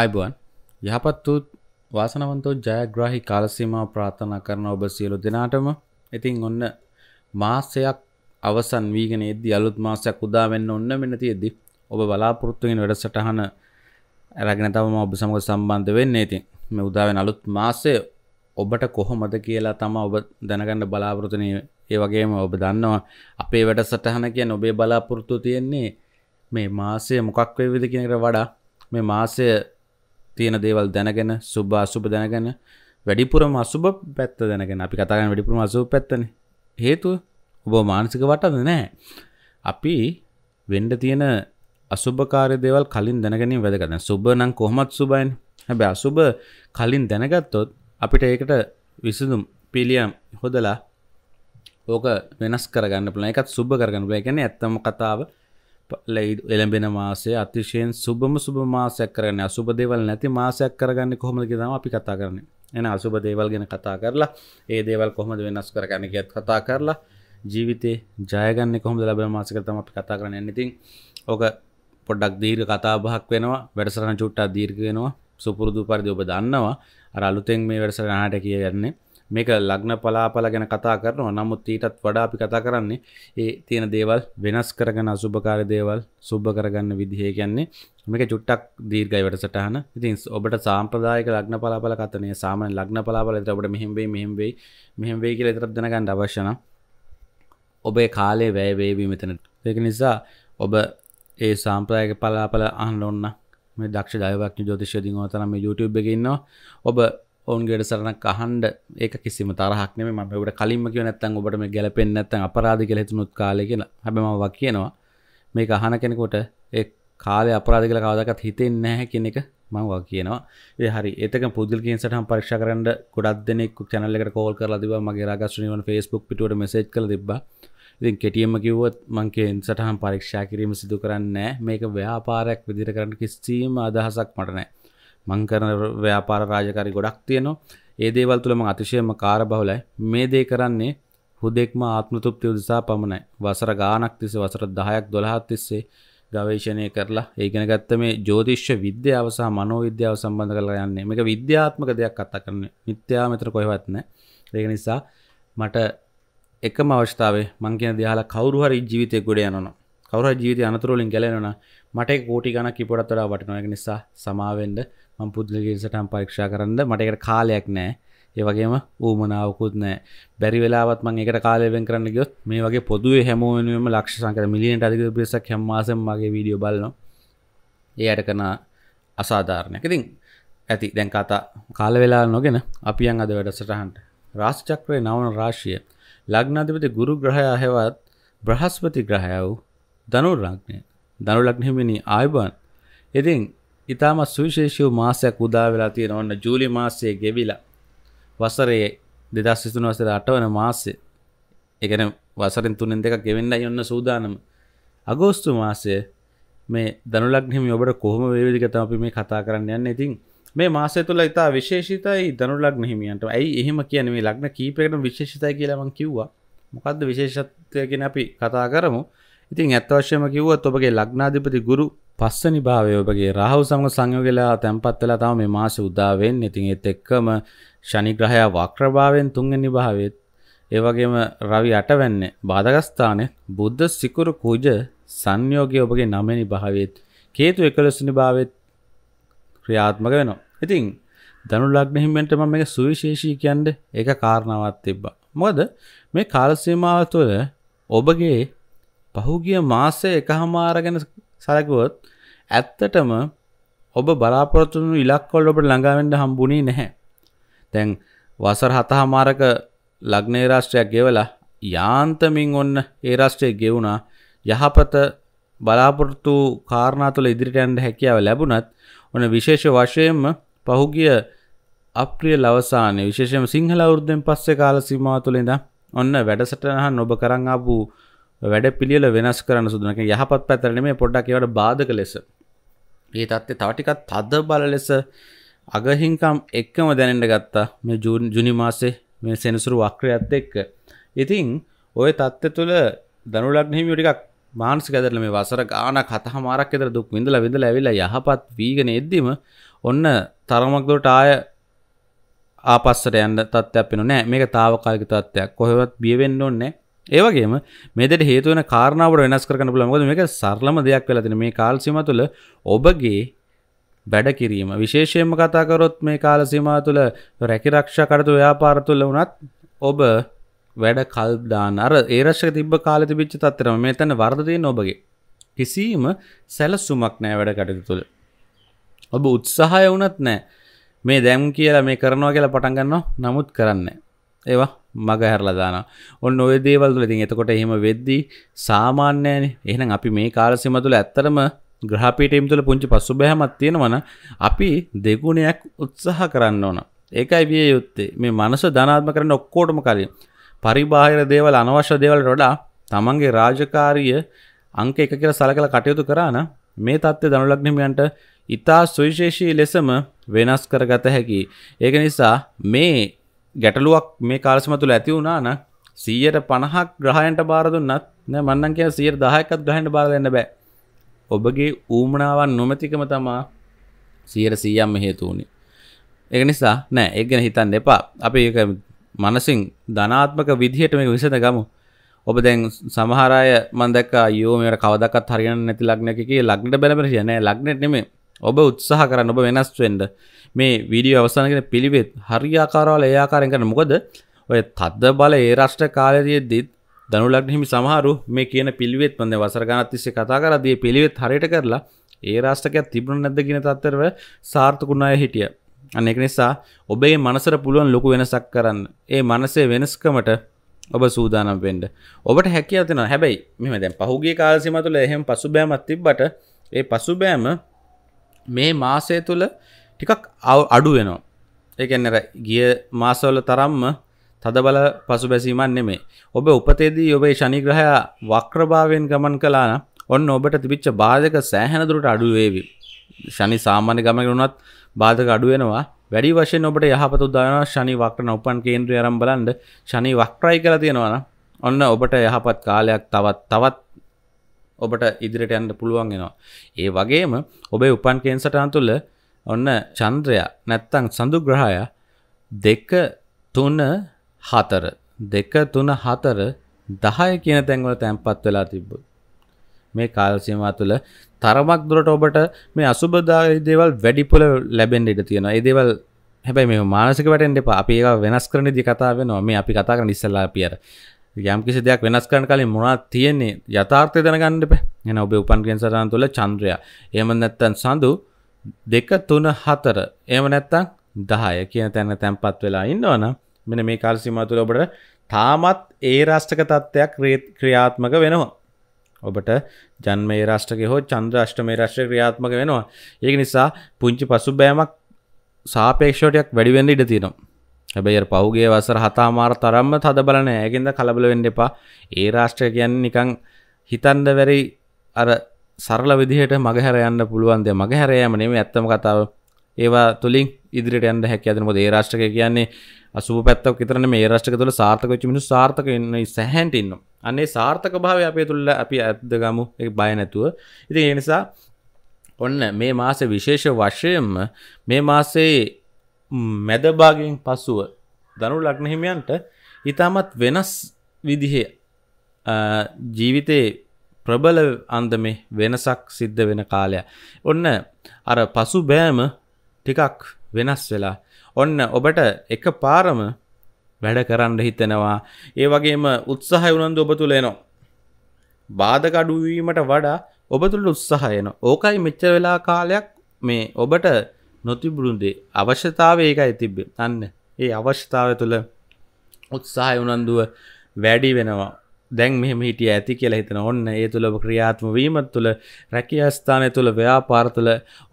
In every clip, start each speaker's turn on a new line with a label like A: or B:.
A: අයිබුවන් යහපත් වූත් වාසනවන්තෝ ජයග්‍රාහි කාලසීම ප්‍රාථනා කරන ඔබ සියලු දෙනාටම ඉතින් ඔන්න මාසයක් අවසන් වීගෙනේද අලුත් මාසයක් උදාවෙන්න ඔන්න මෙන තියෙද්දි ඔබ බලාපොරොත්තුවෙන් වැඩසටහන ඇරගෙන තවම ඔබ සමඟ සම්බන්ධ වෙන්නේ ඉතින් මේ උදාවෙන් අලුත් මාසය ඔබට කොහොමද කියලා තම ඔබ දැනගන්න බලාපොරොතුනය ඒ වගේම ඔබ දන්නවා අපේ වැඩසටහන කියන ඔබේ බලාපොරොත්තු තියෙන්නේ මේ මාසය මොකක් වේවිද කියනකට වඩා මේ මාසය තියෙන දේවල් දැනගෙන සුබ අසුබ දැනගෙන වැඩිපුරම අසුබ පැත්ත දැනගෙන අපි කතාගන්න වැඩිපුරම අසුබ පැත්තන හේතුව ඔබ මානසික වටද නෑ අපි වෙන්ඩ තියෙන අසුභකාරය දේවල් කලින් දැනගැනින් වැදගන්න සුබ නම් කොහොමත් සුබයින් හැබ අසුබ කලින් දැනගත්තොත් අපිට ඒකට විසඳුම් පිළියම් හොදලා ඕක වෙනස් කරගන්න පුළන එකත් සුබ කරගන්න පුළ ගැන ඇත්තම කතාව එළඹෙන මාසය අතිශයෙන් සුබම සුබ මාසයක් කරන්න අසුබ දේවල් නැති මාසයක් කරගන්න කොහොමද දම අපි කතා කරන්න එන අසුබ දේවල් ගෙන කතා කරලා ඒ දේවල් කොහොමද වෙනස් කරගන්න කියත් කතා කරලා ජීවිතේ ජයගන්න කොහොමද ලබන මාසක තම අපි කතා කරන්න ඇන්නඉතින් ඕක පොඩ්ඩක් දීර්ග කතාබහක් වෙනවා වැඩසරන චුට්ටා දීර්ග වෙනවා සුපුරුදු පරිදි ඔබ දන්නවා අර අලුතෙන් මේ වැඩසරනාට කියයන්නේ මේක ලග්න පලාපල ගැන කතා කරනවා නමුත් ඊටත් වඩා අපි කතා කරන්නේ ඒ තියෙන දේවල් වෙනස් කරගෙන අසුභකාරී දේවල් සුබ කරගන්න විදිහේ කියන්නේ මේක චුට්ටක් දීර්ඝයි වැඩසටහන. ඉතින් ඔබට සාම්ප්‍රදායික ලග්න පලාපල කතනේ සාමාන්‍ය ලග්න පලාපල විතර ඔබට මෙහෙම වෙයි මෙහෙම වෙයි මෙහෙම වෙයි කියලා විතරක් දැනගන්න අවශ්‍ය නම් ඔබේ කාලේ වැය වේවි මෙතන. ඒක නිසා ඔබ ඒ සාම්ප්‍රදායික පලාපල අහන්න ඕන මේ දක්ෂ දෛවඥ ජ්‍යොතිෂය දිනවතර මේ YouTube එකේ ඉන්නවා. ඔබ ඔවන්ගේට සරනක් අහන්ඩ ඒක කිසිම තරහක්නේ ම ඔට කලින්ම කිය නැත්තන් ඔබට මේ ගැලපෙන් නැත්තන් අපරාධ කළ හිතු නුත් කාලගෙන හැබම වක් කියනවා මේක අහන කෙනෙකොට ඒ කාලය අපරාධ කළ කවදකත් හිතෙන් නැහැ කෙනෙ එක මංවා කියනවා ඒ හරි එතක පුද්ගලින් සටහම් පරික්ෂ කරන්න ගොඩක් දෙනෙක් චැනල්ලකට කෝල් කරලා තිබ මගේ රගස්නිවන් ෆස්බුක් පිටුවට මෙසේ් කළ තිබ ඉතින් කෙටියම කිව්වත් මංකෙන් සටහම් පරීක්ෂා කිරීම සිදු කරන්න මේක ව්‍යාපාරයක් විදිර කරන්න කිසිීම අදහසක් මටනෑ මංකරන ව්‍යාපාර රාජකාරි ගොඩක් තියනවා ඒ දේවල් තුළම අතිශයම කාර බහුලයි මේ දේ කරන්නේ හුදෙක්ම ආත්මතුප්තිය උදෙසා පමණයි වසර ගානක් තිස්සේ වසර 10ක් 12ක් තිස්සේ ගවේෂණය කරලා ඒ ඉගෙන ගත්ත මේ ජ්‍යොතිෂ විද්‍යාව සහ මනෝවිද්‍යාව සම්බන්ධ කරලා යන්නේ මේක විද්‍යාත්මක දෙයක් කතා කරන්නේ මිත්‍යා මෙතන කොහෙවත් නැහැ ඒක නිසා මට එකම අවස්ථාවේ මං කියන දේ අහලා කවුරු හරි ජීවිතේ ගොඩ යනවා කවර ජීවිත අනතුරලින් ගැලෙනවා මට කෝටි ගන කිපොටත්වඩා වටනොයක නිසා සමාවෙන්ද මං පුද්ගලගේසටම් පරීක්ෂා කරන්න මටකට කාලයක් නෑ ඒවගේම ඌමනාවකුත් නෑ බැරි වෙලාත් මං එකට කාලයෙන් කරන්න ගොත් මේ වගේ පොදුවේ හැමෝුවම ලක්ෂ සංකර මිලියන්ට අධික පිසක් හැම්මාසම් මගේ වීඩියෝ බලන ඒ අයට කනා අසාධාරණයක් ඉතින් ඇති දැන් කතා කාල වෙලා නොගෙන අපියන් අද වැඩසටහන්ට රාශචක්‍රය නවන රාශිය ලග්නාධපති ගුරු ග්‍රහය හෙවත් බ්‍රහස්පති ග්‍රහය වූ දනුරලක්නය දනුලක්නෙමිනි ආයබන් ඉතින් ඉතාම සුවිශේෂූ මාසයක් උදාවෙලා තියෙන ඔන්න ජූලි මාසය ගෙවිලා වසරයේ දෙදස් සිතුන වසර අටවන මාසය එකන වසරින් තුනෙන් දෙක ගෙවෙන්න යොන්න සූදානම අගෝස්තු මාසය මේ දනුලක්නෙම ඔබට කොහොම වේවිදිකතම අපි මේ කතා කරන්න යන්න ඉතින් මේ මාසය තුළ ඉතා විශේෂිතයි දනුලක් නහිමියන්ට ඇයි එහෙම කියන මේ ලක්න කීපයකට විශේෂතයි කියලමන් කිව්වා මොකක්ද විශේෂත්වයගෙන අපි කතා කරමු ඉතින් ඇත්වශ්‍යම කිව්වත් ඔබගේ ලග්නාධිපති ගුරු පස්සනි භාවය ඔබගේ රාහු සමග සංයෝගලා තැන්පත් වෙලා තමයි මේ මාසෙ උදා වෙන්නේ. ඉතින් ඒත් එක්කම ශනි ග්‍රහයා වක්‍රභාවයෙන් තුන්වෙනි භාවයේත් ඒ වගේම රවි 8 වෙන්නේ බාධකස්ථානේ බුද්ධ සිකුරු කුජ සංයෝගයේ ඔබගේ 9වෙනි භාවයේත් කේතු 11වෙනි භාවයේත් ක්‍රියාත්මක වෙනවා. ඉතින් ධනු ලග්න හිමියන්ට මම මේක සුවිශේෂී කියන්නේ ඒක කාරණාවක් තිබ්බා. මොකද මේ කාල සීමාව තුළ ඔබගේ පහුගිය මාසය එකහමාර ගැන සැලකුවොත් ඇත්තටම ඔබ බලාපොරොත්තුණු ඉලක්කොල් ඔබට ළඟාවෙන්න හම්බුනේ නැහැ. දැන් වසර හතහමාරක ලග්නේ රාශ්‍රයක් ගෙවලා යාන්තමින් ඔන්න ඒ රාශ්‍රයේ ගෙවුණා යහපත බලාපොරොත්තු කාරණා තුළ ඉදිරිට යන්න හැකියාව ලැබුණත් ඔන්න විශේෂ වශයෙන්ම පහුගිය අප්‍රිය ලවසානය විශේෂම සිංහල අවුරුද්දෙන් පස්සේ කාල සීමාව තුළ ඉඳන් ඔන්න වැඩසටහන් ඔබ කරන් ආපු වැඩ පිළියල වෙනස් කරන්න සුදුනක යහපත් පැතරන මේ පොඩ්ඩක් ඒවට බාධක ලෙස ඒ තත්ත්ේ තවටිකත් තද බල ලෙස අගහිංකම් එක්කම දැනෙන්ට ගත්තා මේ ජූන් ජුනි මාසේ මේ සෙනසුරු වක්‍රයත් එක්ක ඉතිං ඔය තත්ත්ව තුළ දනුලක්නහිමිය ටිකක් මාන්සි ඇදරල මේ වසර ගානක් හතහ මාරක් එෙදර දුක් විඳල විඳල ඇවිල යහපත් වීගෙන එද්දීම ඔන්න තරමක්දොට ආය ආපස්සට යන්න තත්ත්යක් පෙනු නෑ මේක තාවකාලික තත්ත්වයක් කොහෙවත් බියවෙන්න ඕන්නේ ඒවගේම මෙදට හේතුවන කාරණාවට වෙනස් කරන පුළමකද මේක සරලම දෙයක් වෙලතින මේ කාල්සිම තුළ ඔබගේ වැඩ කිරීම විශේෂයෙන්ම කතාකරොත් මේ කාලසිමා තුළ රැකිරක්ෂ කරතු ව්‍යාපාර තුළ වනත් ඔබ වැඩ කල්දාන අර ඒරශ්ක තිබ කාලති බිච්ච තත්තරම මේ තැන වර්ධතියෙන් ඔබගේ කිසිීම සැලසුමක් නෑ වැඩ කටයුතු තුළ ඔබ උත්සාහය වනත් නෑ මේ දැම් කියලා මේ කරනවා කියලා පටන්ගන්නවා නමුත් කරන්නේ ඒවා මග හැරලදාන ඔන්න ඔය දේවල්ල ඉතින් එතකොට එහෙම වෙද්දී සාමාන්‍යයන එහෙනම් අපි මේ කාලසිම තුළ ඇත්තරම ග්‍රහපිටම් තුළ පුංචි පසු බැහමත් තියෙනවන අපි දෙගුණයක් උත්සාහ කරන්න ඕන ඒකයි විය යුත්තේ මේ මනස ධනාත්ම කරන ඔක්කෝටම කලින් පරිබාහිර දේවල් අනවශ්‍ය දේවල් රොඩා තමන්ගේ රාජකාරිය අංක එක කියලා සලකලා කටයුතු කරාන මේ தත්ත්වය ධනලග්නමයන්ට ඉතා සුවිශේෂී ලෙසම වෙනස් කරගත හැකි. ඒක නිසා මේ ගැටලුවක් මේ කාලසම තුළ ඇති වුණාන සීයට පණහක් ග්‍රහයන්ට බාරදුන්නත් නෑ මන්නන් කිය සියයට දහයකත් ගහට බාර දෙන්න බෑ ඔබගේ ඌමනාවන් නොමැතිකම තමා සියයට සීයම්ම හේතුවුණේ එක නිසා නෑ ඒ ගැන හිතන්න එපා අපි ඒක මනසින් ධනාත්මක විදිහට මේක විසඳ ගමු. ඔබ දැන් සමහර අය මම දැක්කා අයියෝ මේකට කවදාකවත් හරියන්නේ නැති ලග්නයක කී ලග්නට බැලබල කියන්නේ ලග්නෙට නෙමෙයි. ඔබ උත්සාහ කරන්න ඔබ වෙනස් වෙන්න. මේ වීඩිය අවසානගෙන පිළිවෙත් හරියාකාරවල ඒයාකාරෙන් කරන මොකද ඔය තද්ද බල ඒ රාෂ්ට කාලයේදීත් දනුලග්නහිමි සමහරු මේ කියන පිළිවෙත් මන්ද වසර ගණනක් තිස්සේ කතා කරලා දී පිළිවෙත් හරියට කරලා ඒ රාෂ්ටකයක් තිබුණ නැද්ද කියන තත්ත්වරව සාර්ථකුණ අය හිටිය. අන්න ඒක නිසා ඔබේ මනසට පුළුවන් ලොකු වෙනසක් කරන්න. ඒ මනසේ වෙනස්කමට ඔබ සූදානම් වෙන්න. ඔබට හැකියාව තියෙනවා. හැබැයි මෙහෙම දැන් පහුගිය කාල සීමාව තුළ එහෙම පසුබෑමක් තිබ්බට ඒ පසුබෑම මේ මාසය තුළ ටිකක් අඩු වෙනවා ඒකන්නර ගිය මාසවල තරම්ම තද බල පසු බැසීමන් නෙමේ ඔබ උපතේදී ඔබේ ශනිග්‍රහයා වක්‍රභාවයෙන් ගමන් කලාන ඔන්න ඔබට තිබිච්ච බාධක සෑහැනදුරට අඩුවේවි ශනි සාමාන්‍ය ගමක වුණත් බාධක අඩුවෙනවා වැඩි වශයෙන් ඔබට යහපතු දාන ශනි වක්‍රන උපන් කේන්ද්‍රය ආරම්භ බලන්න ශනි වක්‍රයි කියලා තියෙනවා නම් ඔන්න ඔබට යහපත් කාලයක් තවත් තවත් ඔබට ඉදිරියට යන්න පුළුවන් වෙනවා. ඒ වගේම ඔබේ උපන් කේන්සටාන් තුළ ඔන්න චන්ද්‍රයා නැත්තං සඳු ග්‍රහය දෙක තුන හතර දෙක තුන හතර දහය කියන තැන්වල තැන්පත් වෙලා තිබ්බ. මේ කාල්සිමා තුළ තරමක් දුරට ඔබට මේ අසුබදායි දේවල් වැඩිපුල ලැබෙන්ට ඉට තියෙනවා ඒදේවල් හැබැයි මේ මානසික වැටෙන්ට එපා අපි ඒක වෙනස් කරන දි කතා වෙනවා මේ අපි කතා කරන ඉස්සල්ලා පියර යම් කිසි දෙයක් වෙනස් කරන කලින් මොනවද තියෙන්නේ යථාර්ථය දැනගන්න එපා එන ඔබේ උපන් කියන සටහන් තුළ චන්ද්‍රයා එහෙම නැත්නම් සඳු දෙක තුන හතර එම නැත්තං දහය කියන තැන තැන්පත් වෙලා ඉන්නවන මෙන මේ කාල් සිමතුළ ඔබට තාමත් ඒ රාෂ්ටක තත්ත්වයක් ක්‍රියාත්මක වෙනවා. ඔබට ජන්ම රාෂ්ටක හෝ චන්ද්‍රෂ්ටම රශ්්‍ර ක්‍රියාත්මක වෙනවා. ඒක නිසා පුංචි පසු බෑමක් සාපේක්ෂෝටයක් වැඩිවෙන්න ඉඩ තිනම්. හැබැයි පහුගේ වසර හතාමාර තරම්ම තද බලන ඇගෙන්ද කලබල වෙන්න එපා ඒ රාෂ්ට්‍ර කියන්න නිකං හිතන්ද වැරි අර සරල විදිහට මගහැර යන්න පුළුවන්ද මගහැරයම නෙම ඇත්තම කතාව ඒවා තුළින් ඉදිරිට යන්න හැකි අදනම ඒ රාෂ්ටක කියන්නේ අසුප පැත්තක් විතරන මේ රාෂ්ටක තුළ සාර්ථක චිමිනු සාර්ථක ඉන්න සැහැන්ට ඉන්න අන්නේ සාර්ථක භාව අපේ තුළ අපි ඇත්දගමු බය නැතුව ඉති එනිසා ඔන්න මේ මාස විශේෂ වශයෙන්ම මේ මාසේ මැදභාගෙන් පසුව දනු ලක්නහිමියන්ට ඉතාමත් වෙනස් විදිහේ ජීවිතයේ ප්‍රබල අන්දමේ වෙනසක් සිද්ධ වෙන කාලය. ඔන්න අර පසු බෑම ටිකක් වෙනස් වෙලා. ඔන්න ඔබට එක පාරම වැඩ කරන්න හිතෙනවා. ඒ වගේම උත්සාහය උනන්දු ඔබ තුළ එනවා. බාධක අඩුවීමට වඩා ඔබ තුළට උත්සාහය එනවා. ඕකයි මෙච්චර වෙලා කාලයක් මේ ඔබට නොතිබුණු දේ අවශ්‍යතාවය ඒකයි තිබ්බේ. අන්න ඒ අවශ්‍යතාවය තුළ උත්සාහය උනන්දුව වැඩි වෙනවා දැන් මෙහම හිටිය ඇති කියලා හිතන ඔන්න ඒ තුළ ක්‍රියාත්ම වීමත් තුළ රැකිය ස්ථානය තුළ ව්‍යාපාර්තල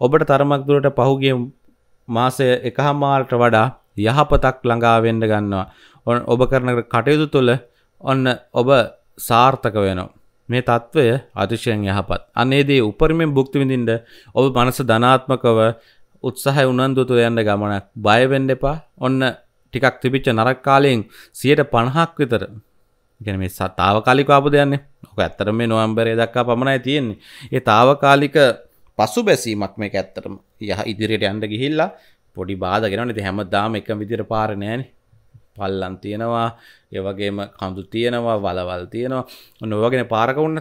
A: ඔබට තරමක් දුරට පහුගේ මාසය එකහමාල්ට වඩා යහපතක් ළඟාවෙන්ඩ ගන්නවා ඔන් ඔබ කරන කටයුතු තුළ ඔන්න ඔබ සාර්ථක වෙනවා. මේ තත්ත්වය අතිශයෙන් යහපත් අන්නේදී උපරිමෙන් බුක්තිවිඳින්ට ඔබ මනස ධනාත්මකව උත්සාහ උනන්දුතු යන්න ගමනක් බයවෙන්ඩ එපා ඔන්න ටිකක් තිබිච්ච නරක් කාලයෙන් සියයට පණහක් විතර ගැන මේ සතාවකාලික අප දෙයන්නේ ඕක ඇත්තර මේ නොවම්බරය දක්කා පමණයි තියෙන්නේ ඒ තාවකාලික පසු බැසීමක් මේ ඇත්තරම යහ ඉදිරියට අන්ඩ ගිහිල්ලා පොඩි බාධගෙනන ති හැම දාම එක විදිර පාරණයන පල්ලන් තියෙනවා ඒවගේම කඳු තියෙනවා වලවල් තියෙනවා නොවගෙන පාරකවන්න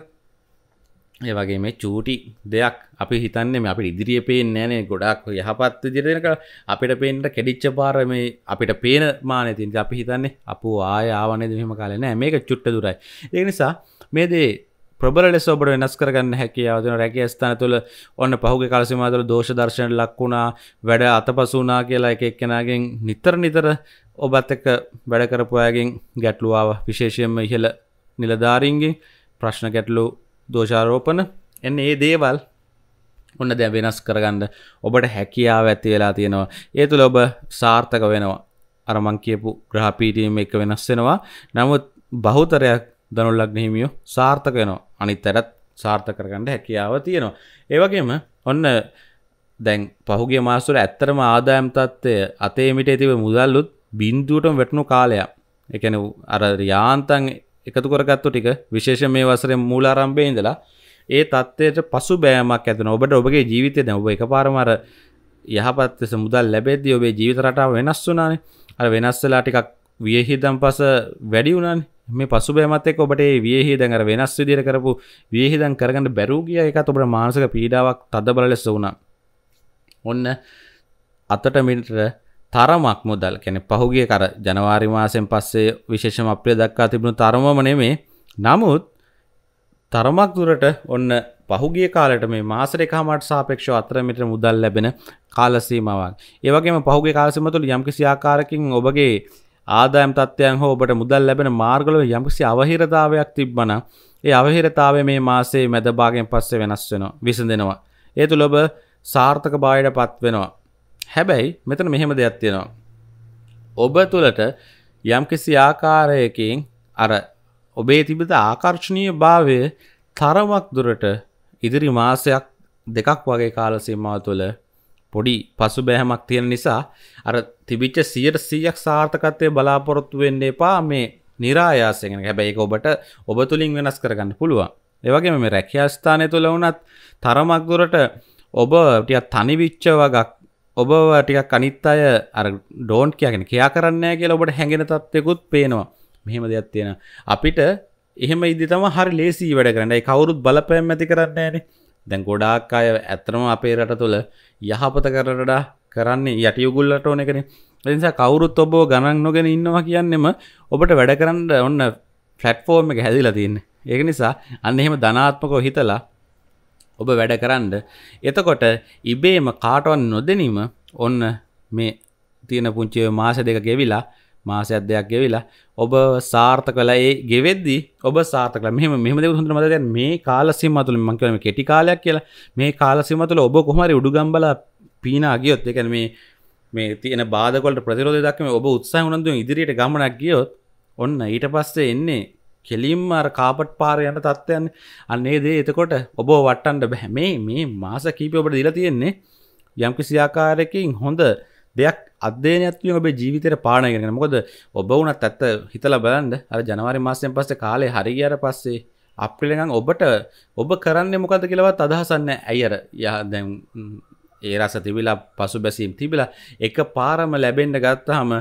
A: ඒ වගේ මේ චූටි දෙයක් අපි හිතන්නේ මේ අපි ඉදිරිය පේන්නේ නෑනේ ගොඩක් යහපත් විදිහට අපිට පේන්නට කැඩිච්ච පාර මේ අපිට පේන මානෙ තියෙන අපි හිතන්නේ අපෝ ආය ආව නේද මෙහෙම කාලේ නෑ මේක චුට්ට දුරයි ඒ නිසා මේ දේ ප්‍රබල ලෙස ඔබට වෙනස් කරගන්න හැකියාව දෙන රැකිය ස්ථාන තුළ ඔන්න පහුගේ කාල සීමාව තුළ දෝෂ දර්ශන ලක් වුණා වැඩ අතපසු වුණා කියලා එක එක්කෙනාගෙන් නිතර නිතර ඔබත් එක්ක වැඩ කරපු අයගෙන් ගැටලුව ආවා විශේෂයෙන්ම ඉහළ නිලධාරීන්ගෙන් ප්‍රශ්න ගැටලු දෝෂාරෝපන එන්න ඒ දේවල් ඔන්න දැ වෙනස් කරගන්න ඔබට හැකියාව ඇති වෙලා තියෙනවා ඒ තුළ ඔබ සාර්ථක වෙනවා අරමං කියපු ග්‍රහපීටීම එක වෙනස් වෙනවා නමුත් බහුතරයක් දනුල්ලක් නහිමියෝ සාර්ථක වෙනවා අනිත් තැරත් සාර්ථ කරගන්න හැකියාව තියෙනවා ඒවගේම ඔන්න දැන් පහුගේ මාසුර ඇත්තරම ආදායම් තත්ත්වය අතේ මිට ඇතිව මුදල්ලුත් බින්දුවටම වැටනු කාලයක් එකන අර යාන්තන් එකතු කරගත්තු ටික විශේෂ මේ වසරේ මූලාරම්භයේ ඉඳලා ඒ තත්ත්වයට පසු බෑමක් ඇතින ඔබට ඔබගේ ජීවිතය දැන් ඔබ එකපාරම අර යහපත් ලෙස මුදල් ලැබෙද්දී ඔබේ ජීවිත රටාව වෙනස් වුණානේ අර වෙනස් වෙලා ටිකක් වියහිදම් පස වැඩි වුණානේ මේ පසුබෑමත් එක්ක ඔබට ඒ වියහිදම් අර වෙනස් විදිහට කරපු වියහිදම් කරගන්න බැරුව ගියා ඒකත් ඔබට මානසික පීඩාවක් තදබල ලෙස වුණා ඔන්න අතට මිනිට තරමක් මුදල් කැනෙ පහුගිය කර ජනවාරි මාසයෙන් පස්සේ විශේෂම අප්‍රිය දක්වා තිබුණු තරමම නෙමේ නමුත් තරමක් දුරට ඔන්න පහුගිය කාලට මේ මාසරකාමට සාපේක්ෂ අතරමිට මුදල් ලැබෙන කාලසීමාවක්. ඒවගේම පහුගේ කාලසිම තුළ යම්කිසි ආකාරකින් ඔබගේ ආදායම් තත්ත්වයන් හෝ ඔබට මුදල් ලැබෙන මාර්ගල යම්කිසි අවහිරතාවයක් තිබ්බන ඒ අවහිරතාව මේ මාසේ මැදභාගෙන් පස්සේ වෙනස් වෙනවා විසඳෙනවා. ඒ තුළ ඔබ සාර්ථක බායට පත්වෙනවා. හැබැයි මෙතන මෙහෙම දෙයක් තියෙනවා. ඔබ තුළට යම්කිසි ආකාරයකින් අර ඔබේ තිබිත ආකර්ශණීය භාවය තරමක් දුරට ඉදිරි මාසයක් දෙකක් වගේ කාල සීමාව තුළ පොඩි පසුබෑමක් තියෙන නිසා අර තිබිච්ච 100%ක් සාර්ථකත්වයේ බලාපොරොත්තු වෙන්න එපා මේ નિરાයාසයෙන් හැබැයි ඒක ඔබට ඔබ තුලින් වෙනස් කරගන්න පුළුවන්. ඒ වගේම මේ රැකියා ස්ථානය තුළ වුණත් තරමක් දුරට ඔබ ටිකක් තනි විච්ච වගක් ඔබ ටිකක් අනිත් අය අර ඩෝන්් කියගෙන කයා කරන්න කියලා ඔබට හැඟෙන තත්වයකුත් පේනවා මෙහෙම දෙයක් තියෙන අපිට එහෙම ඉදිතම හරි ලේසි වැඩ කරන්නයි කවුරුත් බලපෑම් ඇති කරන්න ෑන දැන් ගොඩාක් අය ඇත්තනම අපේ රට තුළ යහපත කරටඩා කරන්නේ යටියුගුල්ලට ඕන එකන නිසා කවුරුත් ඔබෝ ගණන් නොගෙන ඉන්නවා කියන්නෙම ඔබට වැඩ කරන්න ඔන්න ෆලට්ෆෝර්ම් එක හැදිලා තියන්න ඒක නිසා අන්න එහෙම ධනාත්මකව හිතලා ඔබ වැඩ කරන්න එතකොට ඉබේම කාටවන් නොදැනීම ඔන්න මේ තියෙන පුංචිව මාස දෙක ගෙවිලා මාසයක් දෙයක් ගෙවිලා ඔබ සාර්ථක කළ ඒ ගෙවෙද්දි ඔබ සාර්ථක මෙහෙම මෙහෙම දෙයක් හොඳට මතක තියාගන්න මේ කාල සීමාව තුළ මම කියන්නේ කෙටි කාලයක් කියලා මේ කාල සීමාව තුළ ඔබ කොහොම හරි උඩුගම්බලා පීනා ගියොත් ඒ කියන්නේ මේ මේ තියෙන බාධකොලට ප්‍රතිරෝධය දක්වමින් ඔබ උත්සාහ උනන්දුවෙන් ඉදිරියට ගමනක් ගියොත් ඔන්න ඊට පස්සේ එන්නේ කෙලින් අර කාපට් පාර යන තත්ත්වයන් අන්නේ දේ එතකොට ඔබ වට්ටන්ට බැහැ මේ මේ මාස කීපය ඔබට දිලා තියෙන්නේ යම්කිසි ආකාරයකින් හොඳ දෙයක් අධ්‍යනයත්වය ඔබේ ජීවිතයට පානගෙන මොකද ඔබ වුණත් ඇත්ත හිතලා බලන්න අර ජනවාරි මාසයෙන් පස්සේ කාලේ හරි ගියාට පස්සේ අප්‍රිලඟන් ඔබට ඔබ කරන්නේ මොකද කියලාවත් අදහසන්න ඇයර යා දැන් ඒ රස තිබිලා පසු බැසීම් තිබිලා එක පාරම ලැබෙන්ඩ ගත්තාහම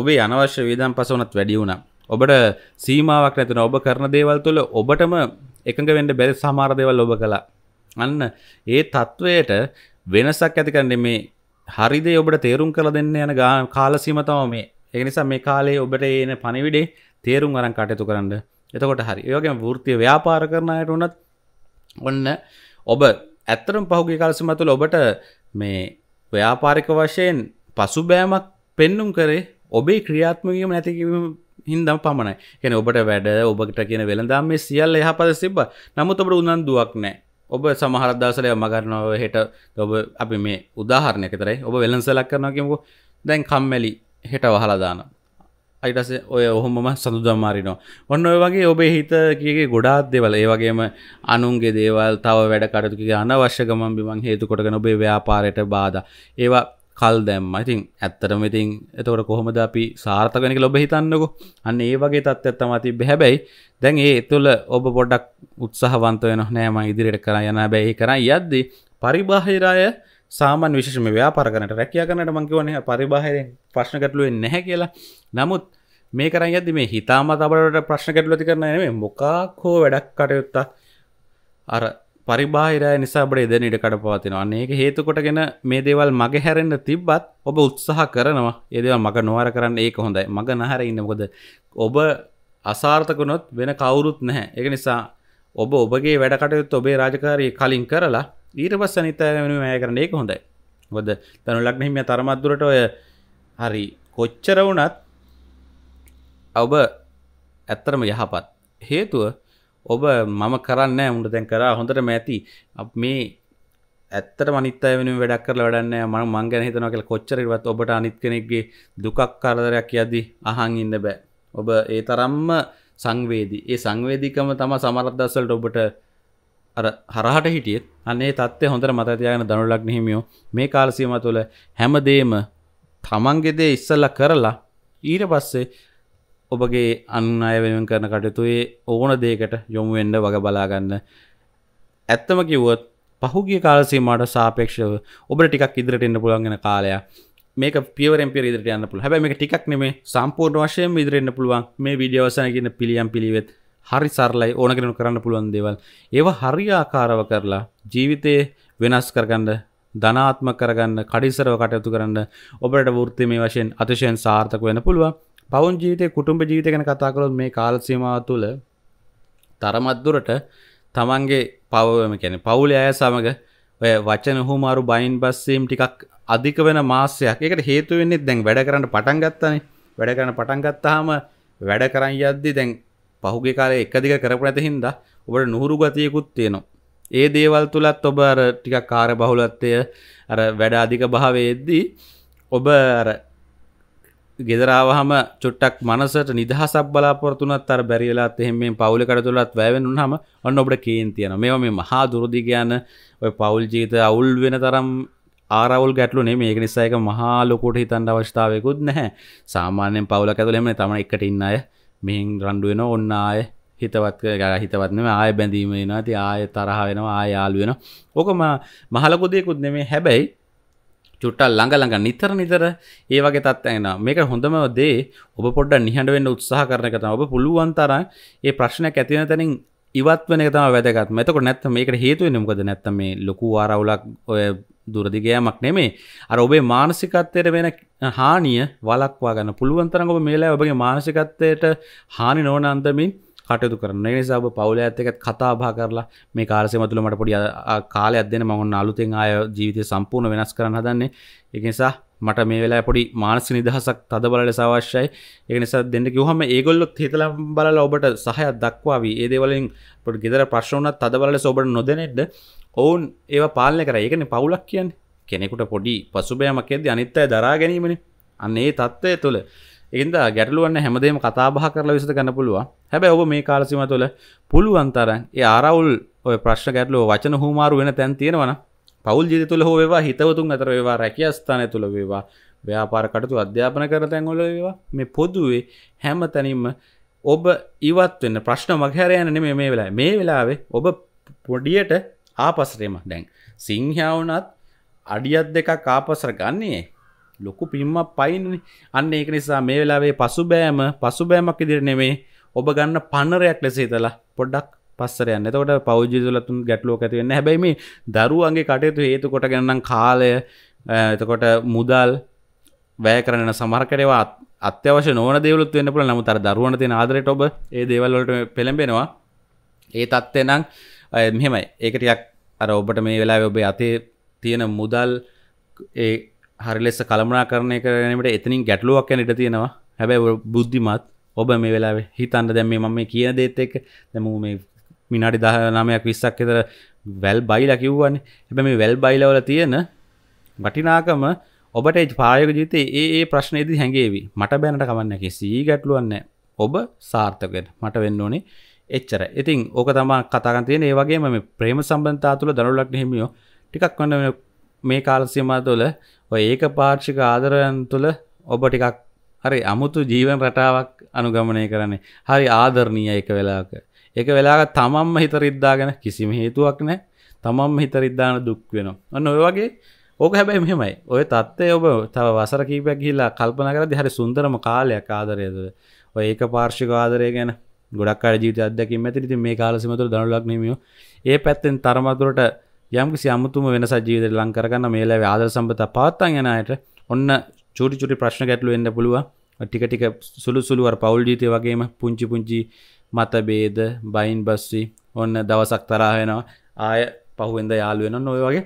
A: ඔබේ අනවශ්‍ය වේදන් පසවනත් වැඩියුුණා ඔබට සීමාවක් නැතින ඔබ කරන දේවල් තුළ ඔබටම එකඟ වෙන්ඩ බැරි සමාරදේවල් ඔබ කලා අන්න ඒ තත්ත්වයට වෙනසක් ඇතිකන්න මේ හරිදේ ඔබට තේරුම් කළ දෙන්න යන ගා කාලසීමතම මේ එනිසා මේ කාලේ ඔබට එන පණිවිඩේ තේරුම් අරන් කටයුතු කරන්න එතකොට හරි ඒගේ වෘතිය ව්‍යාපාර කරණයට වනත් ඔන්න ඔබ ඇත්තරම් පහුගේ කාලසිම තුළ ඔබට මේ ව්‍යාපාරික වශයෙන් පසුබෑමක් පෙන්නුම් කරේ ඔබේ ක්‍රියාත්මකීම නැතිකිවීම හින්දම් පමණයි කෙන ඔබට වැඩ ඔබට කියන වෙළඳම් මේ සියල්ල යහපද සිබ්බ නමුත් ඔබට උනන්දුවක් නෑ ඔබ සමහරදදාසලය මගරනව හෙට ඔබ අපි මේ උදාහරණයක තරයි ඔබ වෙළන්සලක් කරනකිමු දැන් කම්මැලි හෙට වහලදාන අයිටස ඔය ඔහොමම සඳුදම්මාරිනවා ඔන්න ඔය වගේ ඔබේ හිත කියගේ ගොඩාත් දෙවල ඒ වගේම අනුන්ගේ දේවල් තව වැඩ කටතුකගේ අනවශ්‍ය ගමන් බිමන් හේතු කොටගෙන ඔබේ ව්‍යාපාරයට බාධ ඒවා කල් දැම්ම ඉතින් ඇත්තටම ඉතින් එතකොට කොහොමද අපි සාර්ථකනික ලොබ හිතන්නකො අන්න ඒ වගේ තත්ත්වයක් තමයි තිබ්බේ හැබැයි දැන් ඒ තුළ ඔබ පොඩ්ඩක් උත්සාහවන්ත වෙනවා නෑ මම ඉදිරියට කරන් යනවා හැබැයි ඒ කරන් යද්දී පරිබාහිර අය සාමාන්‍ය විශේෂම ව්‍යාපාර කරනට රැකියා කරනට මං කියවනේ පරිබාහිරෙන් ප්‍රශ්න ගැටලුවෙන්නේ නැහැ කියලා නමුත් මේ කරන් යද්දි මේ හිතාමතා අපරට ප්‍රශ්න ගැටලු ඇති කරන නෙමෙයි මොකක් හෝ වැඩක් කටයුත්තක් අර පරිබාහිරය නිසා අපට එදැන ඉඩ කඩපවතිනවා ඒක හේතුකොටගෙන මේ දේවල් මග හැරෙන්න්න තිබ්බත් ඔබ උත්සාහ කරනවා ඒදව මග නොවර කරන්න ඒක හොඳයි මග නහර ඉන්නකොද ඔබ අසාර්ථකනොත් වෙන කවුරුත් නැහැ එක නිසා ඔබ ඔබගේ වැඩකටයුත් ඔබේ රාජකාරය කලින් කරලා ඊට පස් සනිතය වෙන ඇය කරන ඒක හොඳයි ගොද තනු ලක්නහිමිය තරමත්දුරට ඔය හරි කොච්චර වුණත් ඔබ ඇත්තරම යහපත් හේතුව ඔබ මම කරන්න උන්ට දැන් කරා හොඳට මැති මේ ඇත්තට මනිත වෙන වැඩක් කරලා වැඩන්න ම මං ගැන හිතනවා කියලා කොච්චරවත් ඔබට අනිත් කෙනෙක්ගේ දුකක් කරදරයක් යද්දි අහන් ඉන්න බෑ ඔබ ඒ තරම්ම සංවේදී ඒ සංවේදිකම තම සමරදස්සලට ඔබට අර හරහට හිටියත් අනේ තත්ත්වය හොඳට මතතියාගෙන දනුලක් නහිමියෝ මේ කාලසීම තුළ හැමදේම තමන්ගෙදේ ඉස්සල්ල කරලා ඊට පස්සේ ඔබගේ අනුන් අය වෙනුවෙන් කරන කටයුතුයේ ඕන දේකට යොමු වෙන්න වග බලාගන්න ඇත්තම කිව්වොත් පහුගිය කාලසීමට සාපේක්ෂව ඔබට ටිකක් ඉදිරිට එන්න පුළුවන්ගෙන කාලය මේක පියවරෙන් පිය ඉදිරිට යන්න පුළුවන්. හැබැයි මේක ටිකක් නෙමෙයි සම්පූර්ණ වශයෙන්ම ඉදිරියට එන්න පුළුවන්. මේ වීඩියෝ අවසන් කියන පිළියම් පිළිවෙත් හරි සරලයි ඕන කෙනෙකුට කරන්න පුළුවන් දේවල්. ඒව හරියාකාරව කරලා ජීවිතේ වෙනස් කරගන්න ධනාත්මක කරගන්න කඩිසරව කටයුතු කරන්න ඔබට වෘත්තිමය වශයෙන් අතිශයෙන් සාර්ථක වෙන්න පුළුවන්. පවුන් ජීවිතය කුටුම්ඹ ජීවිත ගැන කතා කළොත් මේ කාලසීමාව තුළ තරමත්දුරට තමන්ගේ පවම කැන පවුල අය සමඟ ඔය වචන හුමාරු බයින් බස්සීම් ටිකක් අධික වෙන මාසයක් එකට හේතු වෙන්නේ දැන් වැඩ කරන්න පටන් ගත්තන වැඩ කරන පටන් ගත්තාම වැඩ කරන්න යද්දි දැන් පහුගේ කාලේ එක දිග කරපු නැති හින්දා ඔබට නුහුරු ගතියකුත් තියෙනවා. ඒ දේවල් තුලත් ඔබ අර ටිකක් කාර්ය බහුලත්වය අර වැඩ අධික භාවයේදී ඔබ අර ගෙදරාවහම චොට්ටක් මනසට නිදහසක් බලාපොරතුනත් අර බැරිවෙලාත් එහෙම මේ පවුල කඩතුලත් වැෑවෙන් උන්හම ඔන්න ඔබට කේන් තියෙන මේ මේ මහා දුරදි කියන්න ඔය පවුල් ජීත අවුල් වෙන තරම් ආරවල් ගැටලු නේ මේක නිසායක මහාලොකොට හිතන්ඩ අවශ්ථාවයකුත් නැහැ සාමාන්‍යෙන් පවුල ඇතුලෙම තම එකට ඉන්න අය මෙහින් රණ්ඩුවෙන ඔන්න ආය හිතවත් ගර හිතවත්නම ආය බැඳීම වෙන ති ආය තරහ වෙනවා ආයාල් වෙන ඕකම මහලකුදයකුත් නෙමේ හැබැයි චුට්ටල් ළඟ ළඟ නිතර නිතර ඒ වගේ තත්ත්වයන මේක හොඳම දේ ඔබ පොඩ්ඩ නිහඬ වෙන්න උත්සාහ කරන එක තමයි ඔබ පුළුවන් තරම් ඒ ප්‍රශ්නයක් ඇති වෙන තැනින් ඉවත් වෙන එක තමයි වැදගත්. එතකොට නැත්නම් මේකට හේතු වෙන්නේ මොකද? නැත්නම් මේ ලොකු ආරවුලක් ඔය දුරදිගෑමක් නෙමේ අර ඔබේ මානසිකත්වයට වෙන හානිය වලක්වා ගන්න පුළුවන් තරම් ඔබ මේලා ඔබගේ මානසිකත්වයට හානි නොවන අන්දමින් කටයුතු කරන්න නිසාබ පවුල ඇත්තකත් කතාබා කරලා මේ කාරසය මතුළ මට පොඩි කාල අදන මහන් අලුතෙන් ආය ජීවිතය සම්පූර්ණ වෙනස් කරන්න හදන්නේ එකනිසා මට මේ වෙලා පොඩි මානස නිදහසක් තද බලට සවශ්‍යයි ඒනිසා දෙන්න කිවහම ඒගොල්ලොත් හිතලම් බලලා ඔබට සහයක් දක්වාවී ඒදවලින් පොට ගෙදර ප්‍රශ්නත් තද බලට සොබට නොදනෙක්ද ඔවුන් ඒ පාලනය කර ඒකන පවුලක් කියන් කෙනෙකුට පොඩි පසුබෑමකෙද අනිත්තය දරා ගැනීමනි අන්නේ තත්ත්වය තුළ එන්ද ගැටලුවන්න හැමදේම කතාබහ කරලා විසඳ ගන්න පුළුවන්. හැබැයි ඔබ මේ කාලසීමාව තුළ පුළුවන් තරම් ඒ ආරවුල් ඔය ප්‍රශ්න ගැටලුව වචන හුමාරු වෙන තැන් තියෙනවනම් පෞල් ජීවිතය තුළ හෝ වේවා හිතවතුන් අතර වේවා රැකියා ස්ථානය තුළ වේවා ව්‍යාපාර කටයුතු අධ්‍යාපන කරන තැන් වල වේවා මේ පොදුවේ හැම තැනින්ම ඔබ ඉවත් වෙන්න ප්‍රශ්න මගහැර යන්න නෙමෙයි මේ වෙලාවේ. මේ වෙලාවේ ඔබ පොඩියට ආපස්සට එම. දැන් සිංහයා වුණත් අඩියක් දෙකක් ආපස්සට ගන්නේ ලොකු පිම්මක් පයින් අන්න ඒක නිසා මේ වෙලාවේ පසුබෑම පසුබෑමක් ඉදිරි නෙමේ ඔබ ගන්න පන්නරයක් ලෙස හිතලා පොඩ්ඩක් පස්සරයන්න තකොට පෞද්ජි තුලතුන් ගැටලුවක් ඇතිවෙන්න හැබැයි මේ දරුවන්ගේ කටයුතු හේතු කොට ගන්නම් කාලය එතකොට මුදල් වැය කරන සමහරකටේවා අත්‍යවශ්‍ය නොවන දේවලුත් වෙන්න පුළුවන් නමුත් අර දරුවන තියෙන ආදරයට ඔබ ඒ දේවල් වලට පෙළඹෙනවා ඒ தත්ත්වය නම් මෙහෙමයි ඒක ටිකක් අර ඔබට මේ වෙලාවේ ඔබේ අතේ තියෙන මුදල් ඒ හරි ලෙස කළමනා කරණය කරනට එතනින් ගැටලුවක් ැනට තියෙනවා හැබැයි බුද්ධිමත් ඔබ මේ වෙලා හිතන්න දැම්ම මම මේ කියන දේත් එක් දැම මේ මිනාඩි දහනමයක් විස්සක් එතර වැල් බයිල කිව්වන් එබ මේ වැල් බයිලවල තියෙන වටිනාකම ඔබට පායක ජීතේ ඒ ප්‍රශ්නයේදී හැඟේවි මට බැනට කමන්න කිසි ගැටලුවන්න ඔබ සාර්ථකට මට වෙන්න ඕනේ එච්චර ඉතින් ඕක තමා කතාගන් තියෙන ඒවගේම මේ ප්‍රේම සම්බන්තා තුළ දරුලක් හිමියෝ ටිකක් වන්න මේ කාලසියමා තුළ ඔය ඒක පාර්ෂික ආදරයන් තුළ ඔබ ටිකක් හරි අමුතු ජීවන් රටාවක් අනුගමනය කරන්නේ හරි ආදරණීය එක වෙලාක එක වෙලා තමම්ම හිත රිද්දාගෙන කිසිම හේතුවක් නෑ තමම්ම හිත රිද්දාන දුක් වෙනවා ඔන්න ඔය වගේ ඕක හැබැයි මෙහෙමයි ඔය තත්ත්වය ඔබ තව වසර කීපයක් ගිහිල්ලා කල්පනා කරද්දී හරි සුන්දරම කාලයක් ආදරය තුළ ඔය ඒක පාර්ෂික ආදරය ගැන ගොඩක් අර ජීවිත අත්දැකීම් ඇති ඉතින් මේ කාලසීම තුළ දනුලක් නෙමෙයි ඒ පැත්තෙන් තරමතුරට යම්කිසි අමුතුම වෙනස ජීවිතයට ලං කරගන්න මේ ලෑවේ ආදර සම්බන්ධතා පවත්වා යන අයට ඔන්න චුටි චුටි ප්‍රශ්න ගැටලු එන්න පුළුවන් ටික ටික සුළු සුළුවර පවුල් ජීතය වගේම පුංචි පුංචි මතබේද බයින් බස්වී ඔන්න දවසක් තරාහෙනවා ආය පහුවෙන්ද යාළුවෙන නොය වගේ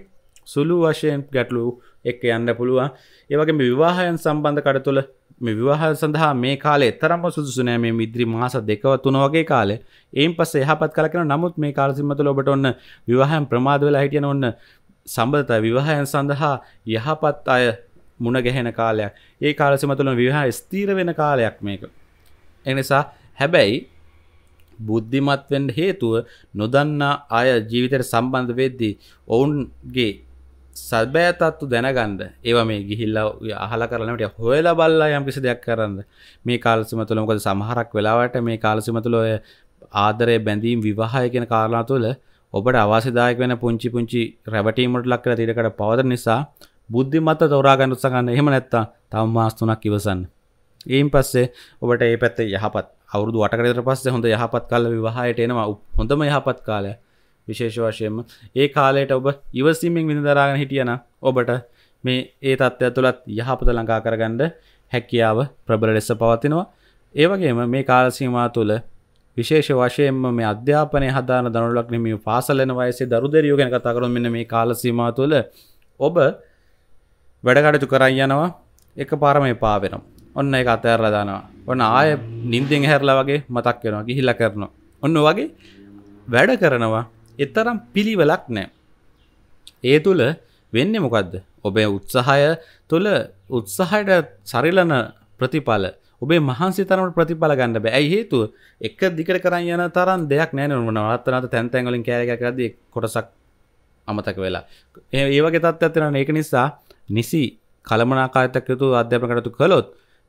A: සුළු වශයෙන් ගැටලු එක් යන්න පුළුවන් ඒවගේ විවාහයන් සම්බන්ධ කඩ තුළ මේ විවාහ සඳහා මේ කාලේ තරම්ම සුදුසු නෑ මේ ඉදිරි මාස දෙකව තුන වගේ කාලේ. එයින් පස්සේ යහපත් කලකින නමුත් මේ කාල සීමා තුළ ඔබට ඔන්න විවාහයෙන් ප්‍රමාද වෙලා හිටියන ඔන්න සම්බන්ධතා විවාහයන් සඳහා යහපත් අය මුණ ගැහෙන කාලයක්. ඒ කාල සීමා තුළ විවාහ ස්ථීර වෙන කාලයක් මේක. ඒ නිසා හැබැයි බුද්ධිමත් වෙන්න හේතුව නොදන්නා අය ජීවිතයට සම්බන්ධ වෙද්දී ඔවුන්ගේ සල්බෑ තත්තු දැනගන්ඩ ඒව මේ ගිහිල්ල අහල කරනට හොයල බල්ලා යම් කිසි දෙයක් කරන්න මේ කාලසිම තුළ මොකද සමහරක් වෙලාවට මේ කාලසිම තුළ ඔය ආදරය බැඳීම් විවාහය කියෙන කාරණා තුළ ඔබට අවාසිදායක වෙන පුංචි පුංචි රැවටීමට ලක්කර තිරකට පවද නිසා බුද්ධිමත්ත තවරාගන්න උත්සගන්න එහෙම නැත්තා තම මාස්තුනක් ඉවසන්න ඒන් පස්සේ ඔබට ඒ පැත්තේ යහපත් අවුරුදු වටකරතර පස්සේ හොඳ යහපත් කාල විවාහයට එනවා හොඳම යහපත් කාලය විශේෂ වශයෙන්ම ඒ කාලයට ඔබ ඉවසිමින් විඳදරාගෙන හිටියන ඔබට මේ ඒ තත්ත්වය තුළත් යහපත ලංකා කරගණ්ඩ හැකියාව ප්‍රබල ලෙස පවතිනවා ඒවගේම මේ කාලසීමා තුළ විශේෂ වශයෙන්ම මේ අධ්‍යාපනය හදාන දනුලක් නම පාසලන වයසේ දරුදරියෝ ගැන කතාකරු මෙන්න මේ කාලසීමා තුළ ඔබ වැඩකටතු කරයි යනවා එක පාරම එපාාවෙනම් ඔන්න එක අතඇරලදානවා ඔන්න ආය නිින්දිෙන් හැරලා වගේ මතක් වෙනවා ගිහිල්ල කරනවා ඔන්න වගේ වැඩ කරනවා එතරම් පිළිවෙලක් නෑ. ඒ තුළ වෙන්න මොකක්ද ඔබේ උත්සාහය තුළ උත්සාහයට සරිලන ප්‍රතිඵල ඔබේ මහන්සි තරමට ප්‍රතිඵල ගන්න බෑ ඇයි හේතුව එක දිකට කරන්න යන තරම් දෙයක් නෑ නවන අත්තනත තැන්තැන්ගලින් කෑරකරද කොටසක් අමතක වෙලා ඒවගේ තත්ත්වත්වෙන ඒක නිසා නිසි කළමනාකාතකයුතු අධ්‍යපකටතු කළොත්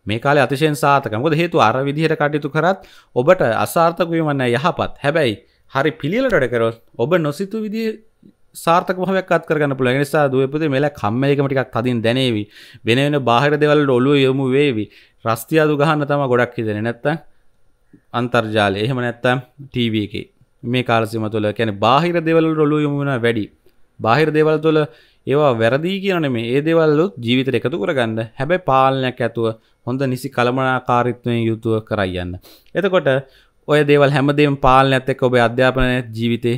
A: මේ කාල අතිශයෙන් සාතක මොද හේතු අර විදිහයට කටයුතු කරත් ඔබට අසාර්ථකවීමන්න යහපත් හැබැයි හරි පිළියලට කරොත් ඔබ නොසිතු විදි සාර්ථක භාවයක් අත් කරගන්න පුළුවන් නිසා දුවපතේ මෙල කම්ම එකම ටිකක් තදින් දැනේවි වෙන වෙන බාහිර දේවල් වලට ඔළුව යොමු වේවි රස්තිය අදු ගහන්න තමයි ගොඩක් හිතෙන්නේ නැත්තම් අන්තර්ජාලය එහෙම නැත්තම් ටීවී එකේ මේ කාලසීම තුළ කියන්නේ බාහිර දේවල් වලට ඔළුව යොමු වෙනවා වැඩි බාහිර දේවල් තුළ ඒවා වැරදිී කියන මේ ඒ දේවල්ලුත් ජීවිතර එකතු කරගන්න හැබැයි පාලනයක් ඇතුව හොඳ නිසි කළමනාකාරිත්වයෙන් යුතුව කරයියන්න. එතකොට ඔය දේවල් හැමදේම පාලන ඇතෙක් ඔබේ අධ්‍යාපනය ජීවිතේ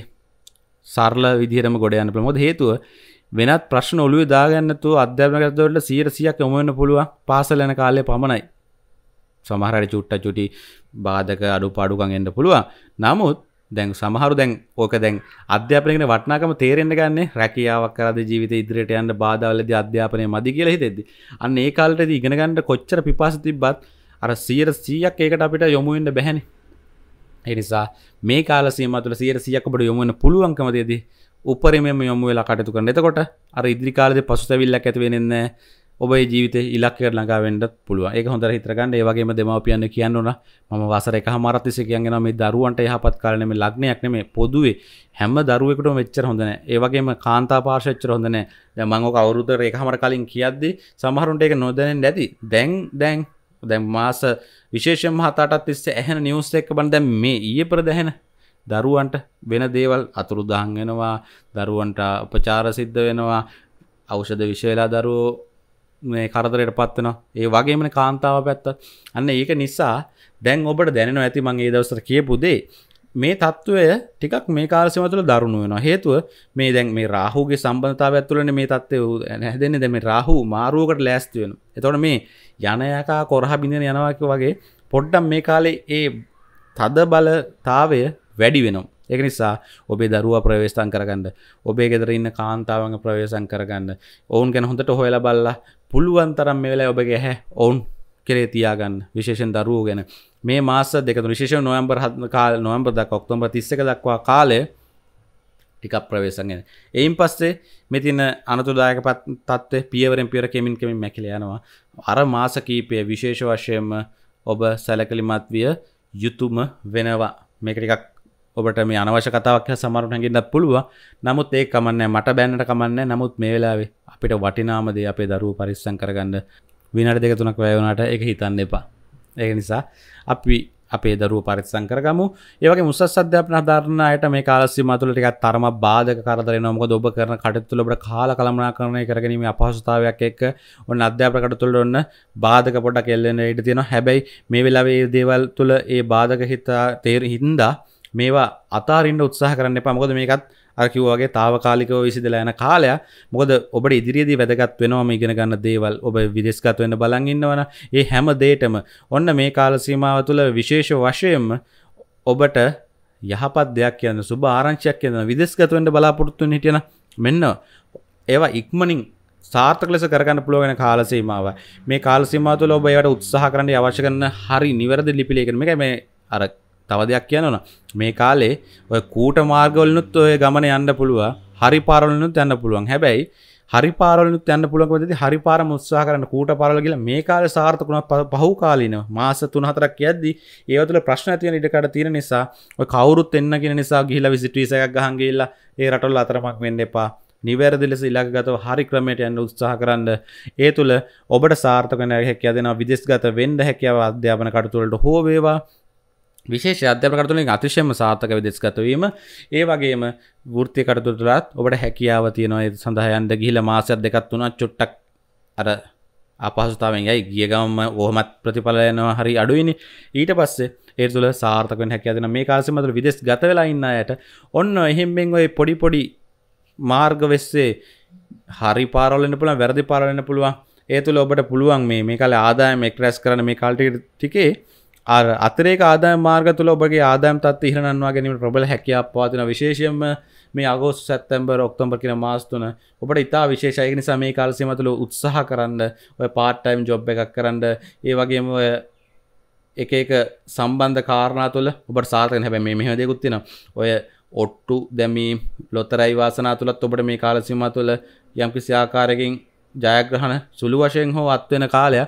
A: සරල විදිහටම ගොඩ යන්න ප්‍රමොද හේතුව වෙනත් ප්‍රශ්න ඔලුව දාගන්නතු අධ්‍යාපනකරදවලට සීර සියක් යොමන්න පුළුවන් පාසල යන කාලය පමණයි සමහරට චුට්ට චුටි බාධක අඩු පාඩුකන් එන්න පුළුවන් නමුත් දැන් සමහරු දැන් ඕක දැන් අධ්‍යාපනගෙන වටනාකම තේරෙන්න්න ගන්න රැකියාවක් කරද ජීවිත ඉදිරියට යන්න බාධවලද අධ්‍යාපනය මදි කියල හිතෙද අන්න ඒ කාලට ඉගෙනගන්නට කොච්චර පිපාසතිබත් අර සියර සීයක් ඒකට අපිට යොමුෙන්ට බැහැනි එනිසා මේ කාල සීම තුළ සියට සියක්කට යොමුවන පුළුවන්කමදේද උපරමම යොමු වෙලා කටතු කරන්න එතකොට අර ඉදිරිකාලද පසුතවිල්ලක් ඇතිවෙනෙන්න ඔබේ ජීවිත ඉලක්කට ලඟාවෙන්ට පුළුව එක හොඳ හිතරගන්න ඒවගේම දෙමවපියන්න කියන්නන ම වසර එක මරත්තිස කියගෙන මේ දරුවන්ට යහපත් කාලනම ලක්නයක් නෙමේ පොදුවේ හැම දරුවකට මෙච්චර හොඳන ඒවගේම කාන්තා පාශච්චර හොඳන මංගෝ අවුරුතර එක හමර කලින් කියද්දි සමහරුන්ට එක නොදැනෙන් ඇති දැන් දැන් දැන් මාස විශේෂෙන් හතාටත් තිස්සේ ඇහෙන නිවස් එක්ක බන් දැන් මේ ඊයේ ප්‍රදැහෙන දරුවන්ට වෙන දේවල් අතුරුදහන් වෙනවා දරුවන්ට උපචාර සිද්ධ වෙනවා ඖෂධ විශේලා දරුවෝ මේ කරදරයට පත් වෙනවා ඒ වගේම කාන්තාව පැත්ත අන්න ඒක නිසා දැන් ඔබට දැනෙනවා ඇති මම ඒ දවස්වල කියපු දේ මේ තත්ත්වය ටිකක් මේ කාලසිම තුළ දරුණු වෙන හේතුව මේ දැන් මේ රාහුගේ සම්බන්ධතාව ඇතුළන මේ තත්වය හැදෙන්නේ දැම රාහු මාරුවකට ලෑස්තිවෙන එතොට මේ යනයකා කොරහ බිඳෙන යනවාක වගේ පොඩ්ඩම් මේ කාලේ ඒ තද බලතාවය වැඩි වෙනම් එක නිසා ඔබේ දරුවා ප්‍රවේශතන් කරගන්න ඔබේ ගෙදර ඉන්න කාන්තාවගේ ප්‍රවේශන් කරගන්න ඔවුන් ගැන හොඳට හොයලා බල්ලා පුළුවන් තරම් මේ වෙලා ඔබගේ හැ ඔවුන් කෙරේ තියාගන්න විශේෂෙන් දරුවෝ ගැන මේ මාස දෙක විශේෂ නොයම්බර් හ කාල නොම්බර් දක් ඔක්තොම්බ තිස්සක දක්වා කාලය ටිකක් ප්‍රවේශන්ගෙන එයින් පස්සේ මෙතින අනතුදායක පත්ත්වය පියවරෙන් පියර කෙමින් කෙමින් මැකිල යනවා අර මාස කීපය විශේෂ වශයෙන්ම ඔබ සැලකලිමත් විය යුතුම වෙනවා මේකටිකක් ඔබට මේ අනවශ්‍ය කතාවක් සමරුණගින්නත් පුළුව නමුත් ඒ කමන්න මට බැන්නට කමන්න නමුත් මේ වෙලාවේ අපිට වටිනාමදේ අපේ දරුව පරිස්සං කරගන්න විනාට දෙක තුනක් වැයවනට එක හිතන්න එපා ඒ නිසා අපි අපේ දරුව පරිත්සං කරගමු ඒවගේ මුසස් අධ්‍යාපන ධාරණ අයට මේ කාලසීම තුළ ටිකක් තරම බාධක කරදරේ නොමක ඔබ කරන කටයුතු වල අපිට කාල කළමනාකරණය කරගැනීමේ අපහසුතාවයක් එක්ක ඔන්න අධ්‍යාපන කටයුතු වල ඔන්න බාධක පොඩක් එල්ලෙන ඉඩ තියෙනවා හැබැයි මේ වෙලාවේ මේ දේවල් තුළ ඒ බාධක හිත තේරින්දා මේවා අතාරින්න උත්සාහ කරන්න එපා මොකද මේකත් අකිවගේ තාවකාලිකව විසිදලා යන කාලය මොකද ඔබට ඉදිරියේදී වැදගත් වෙනවාම ඉගෙන ගන්න දේවල් ඔබ විදේශගත වෙන්න බලන් ඉන්නවන ඒ හැම දෙයකම ඔන්න මේ කාල සීමාව තුළ විශේෂ වශයෙන්ම ඔබට යහපත් දෙයක් කියන සුබ ආරංචියක් කියන විදේශගත වෙන්න බලාපොරොත්තු වෙන හිටියන මෙන්න ඒවා ඉක්මනින් සාර්ථක ලෙස කරගන්න පුළුවන් කාල සීමාව මේ කාල සීමාව තුළ ඔබ ඒවට උත්සාහ කරන්න අවශ්‍ය කරන හරි නිවැරදි ලිපි ලේඛන මේකයි මේ අර තව දෙයක් කියනවන මේ කාලේ ඔය කූට මාර්ගවලනුත් ඔය ගමන යන්න පුළුව හරි පාරලනුත් යන්න පුළුවන් හැබැයි හරි පාරලනුත් යන්න පුළුවන් ද හරි පාර මුත්සා කරන්න කූට පාරල කියලා මේ කාල සාර්ථකුණක් පහු කාලින මාස තුන හතරක් කියද්දි ඒවතුල ප්‍රශ්න තියෙන ඉඩකට තියෙන නිසා ඔය කවුරුත් එන්න කියෙන නිසා ගිහිලා විසිට්‍රීසයක් ගහන්ගේල්ලා ඒ රටල් අතරමක් වෙන්න එපා නිවැරදි ලෙස ඉලක්ගතව හරි ක්‍රමයට යන්න උත්සාහ කරන්න ඒ තුළ ඔබට සාර්ථක නැහැකයා දෙෙන විදෙස්ගත වෙන්ඩ හැකියාව අධ්‍යාපන කටතුළට හෝවේවා විශේෂ අධ්‍යපන කටතුලින් අතිශයම සාර්ථක විදෙස්ගතවීම ඒ වගේම වෘත්තිය කටතුරත් ඔබට හැකියාව තියෙනවා ඒ සඳහයන්ද ගිහිල මාසයක් දෙකත් වුණත් චුට්ටක් අර අපහසුතාවෙන් යයි ගිය ගම ඕහමත් ප්‍රතිඵල යනවා හරි අඩුයිනි ඊට පස්සේ ඒ තුළ සාර්ථකෙන් හැකියාදෙන මේ කාලේ මතර විදෙස් ගත වෙලා ඉන්න අයට ඔන්න එහෙම්බෙන් ওই පොඩි පොඩි මාර්ග වෙස්සේ හරි පාරවල් වෙන්න පුළුවන් වැරදි පාරවල් වෙන්න පුළුවන් ඒ තුළ ඔබට පුළුවන් මේ මේ කාලේ ආදායම එක්රැස් කරන මේ කාලේ ටිකේ අතරේ ආදා මාර්ග තුළ ඔබගේ ආදාම් තත් ඉහරණවා ගැනීම ප්‍රබල හැකියක් පවාතින විශේෂයෙන්ම මේ අගෝස් සැත්තැම්බර් ඔක්තොම්බර් කියන මාස්තුන ඔබට ඉතා විශේෂයක නිසා මේ කාලසීම තුළ උත්සාහ කරන්න ඔය පාට්ටයිම් ජොබ් එකක් කරන්න ඒ වගේම ඔය එක එක සම්බන්ධ කාරණා තුළ ඔබට සාතන හැබැ මේ මෙහදයකුත්තින ඔය ඔට්ටු දැමී ලොතරයි වාසනා තුළත් ඔබට මේ කාලසිම තුළ යම්කිසි ආකාරයකින් ජයග්‍රහණ සුළු වශයෙන් හෝ අත්වෙන කාලයක්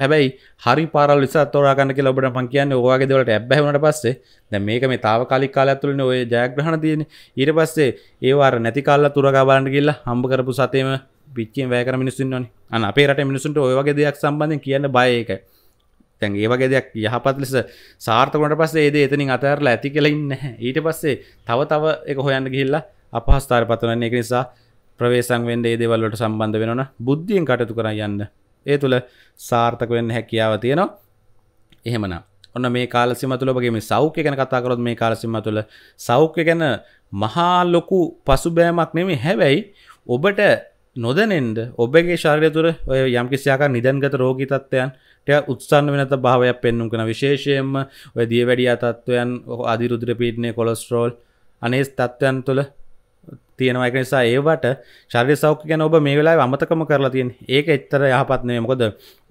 A: හැබැයි හරි පාරල් විස තොරාගන්න කියලා ඔබට මං කියන්නේ ඔයගේ දේවල්ට ඇබ්බැහි වුණාට පස්සේ දැන් මේක මේ తాවකාලික කාලය ඇතුළතනේ ඔය ජයග්‍රහණ තියෙන්නේ ඊට පස්සේ ඒ වාර නැති කාලලා තුරගා බලන්න ගිහලා හම්බ කරපු සතේම පිච්චියෙන් වැය කරන මිනිස්සු ඉන්නවනේ අන්න අපේ රටේ මිනිස්සුන්ට ඔය වගේ දෙයක් සම්බන්ධයෙන් කියන්න බය ඒකයි තැන් ඒවගේ දෙයක් යහපත් ලෙස සාර්ථකනට පස්සේ ඒද එතනින් අතඇරලා ඇති කෙලෙන්න ඊට පස්සේ තව තව එක හොයන්න ගිහිල්ලා අපහස්ථාර පතවන්නේ එක නිසා ප්‍රවේසන් වෙන්ඩ ඒදවල්ලට සම්බන්ධ වෙන බුද්ධියෙන් කටතු කර යන්න ඒ තුළ සාර්ථක වෙන්න හැකියාව තියෙනවා එහෙමන ඔන්න මේ කාලසිම තුළගේ මේ සෞඛ්‍ය ගැන කතාකරොත් මේ කාලසිම තුළ සෞඛ්‍ය ගැන මහා ලොකු පසුබෑමක් නෙමේ හැබැයි ඔබට නොදැනෙන්ද ඔබගේ ශරීරය තුර ඔය යම්කිසියාක නිදන්ගත රෝගී තත්ත්වයන් ට උත්සන්න වෙනත භාවයක් පෙන්නුම් කන විශේෂයෙන්ම ඔය දිය වැඩියා තත්ත්වයන් අධිරුදුර පීටනය කොලොස්ට්‍රෝල් අනේ තත්ත්වයන් තුළ තියෙනවා එක නිසා ඒවට ශර්ය සෞඛ්‍ය ගැන ඔබ මේ වෙලාවේ අමතකම කරලා තියෙන. ඒක එච්චර යහපත් නෙමෙයි. මොකද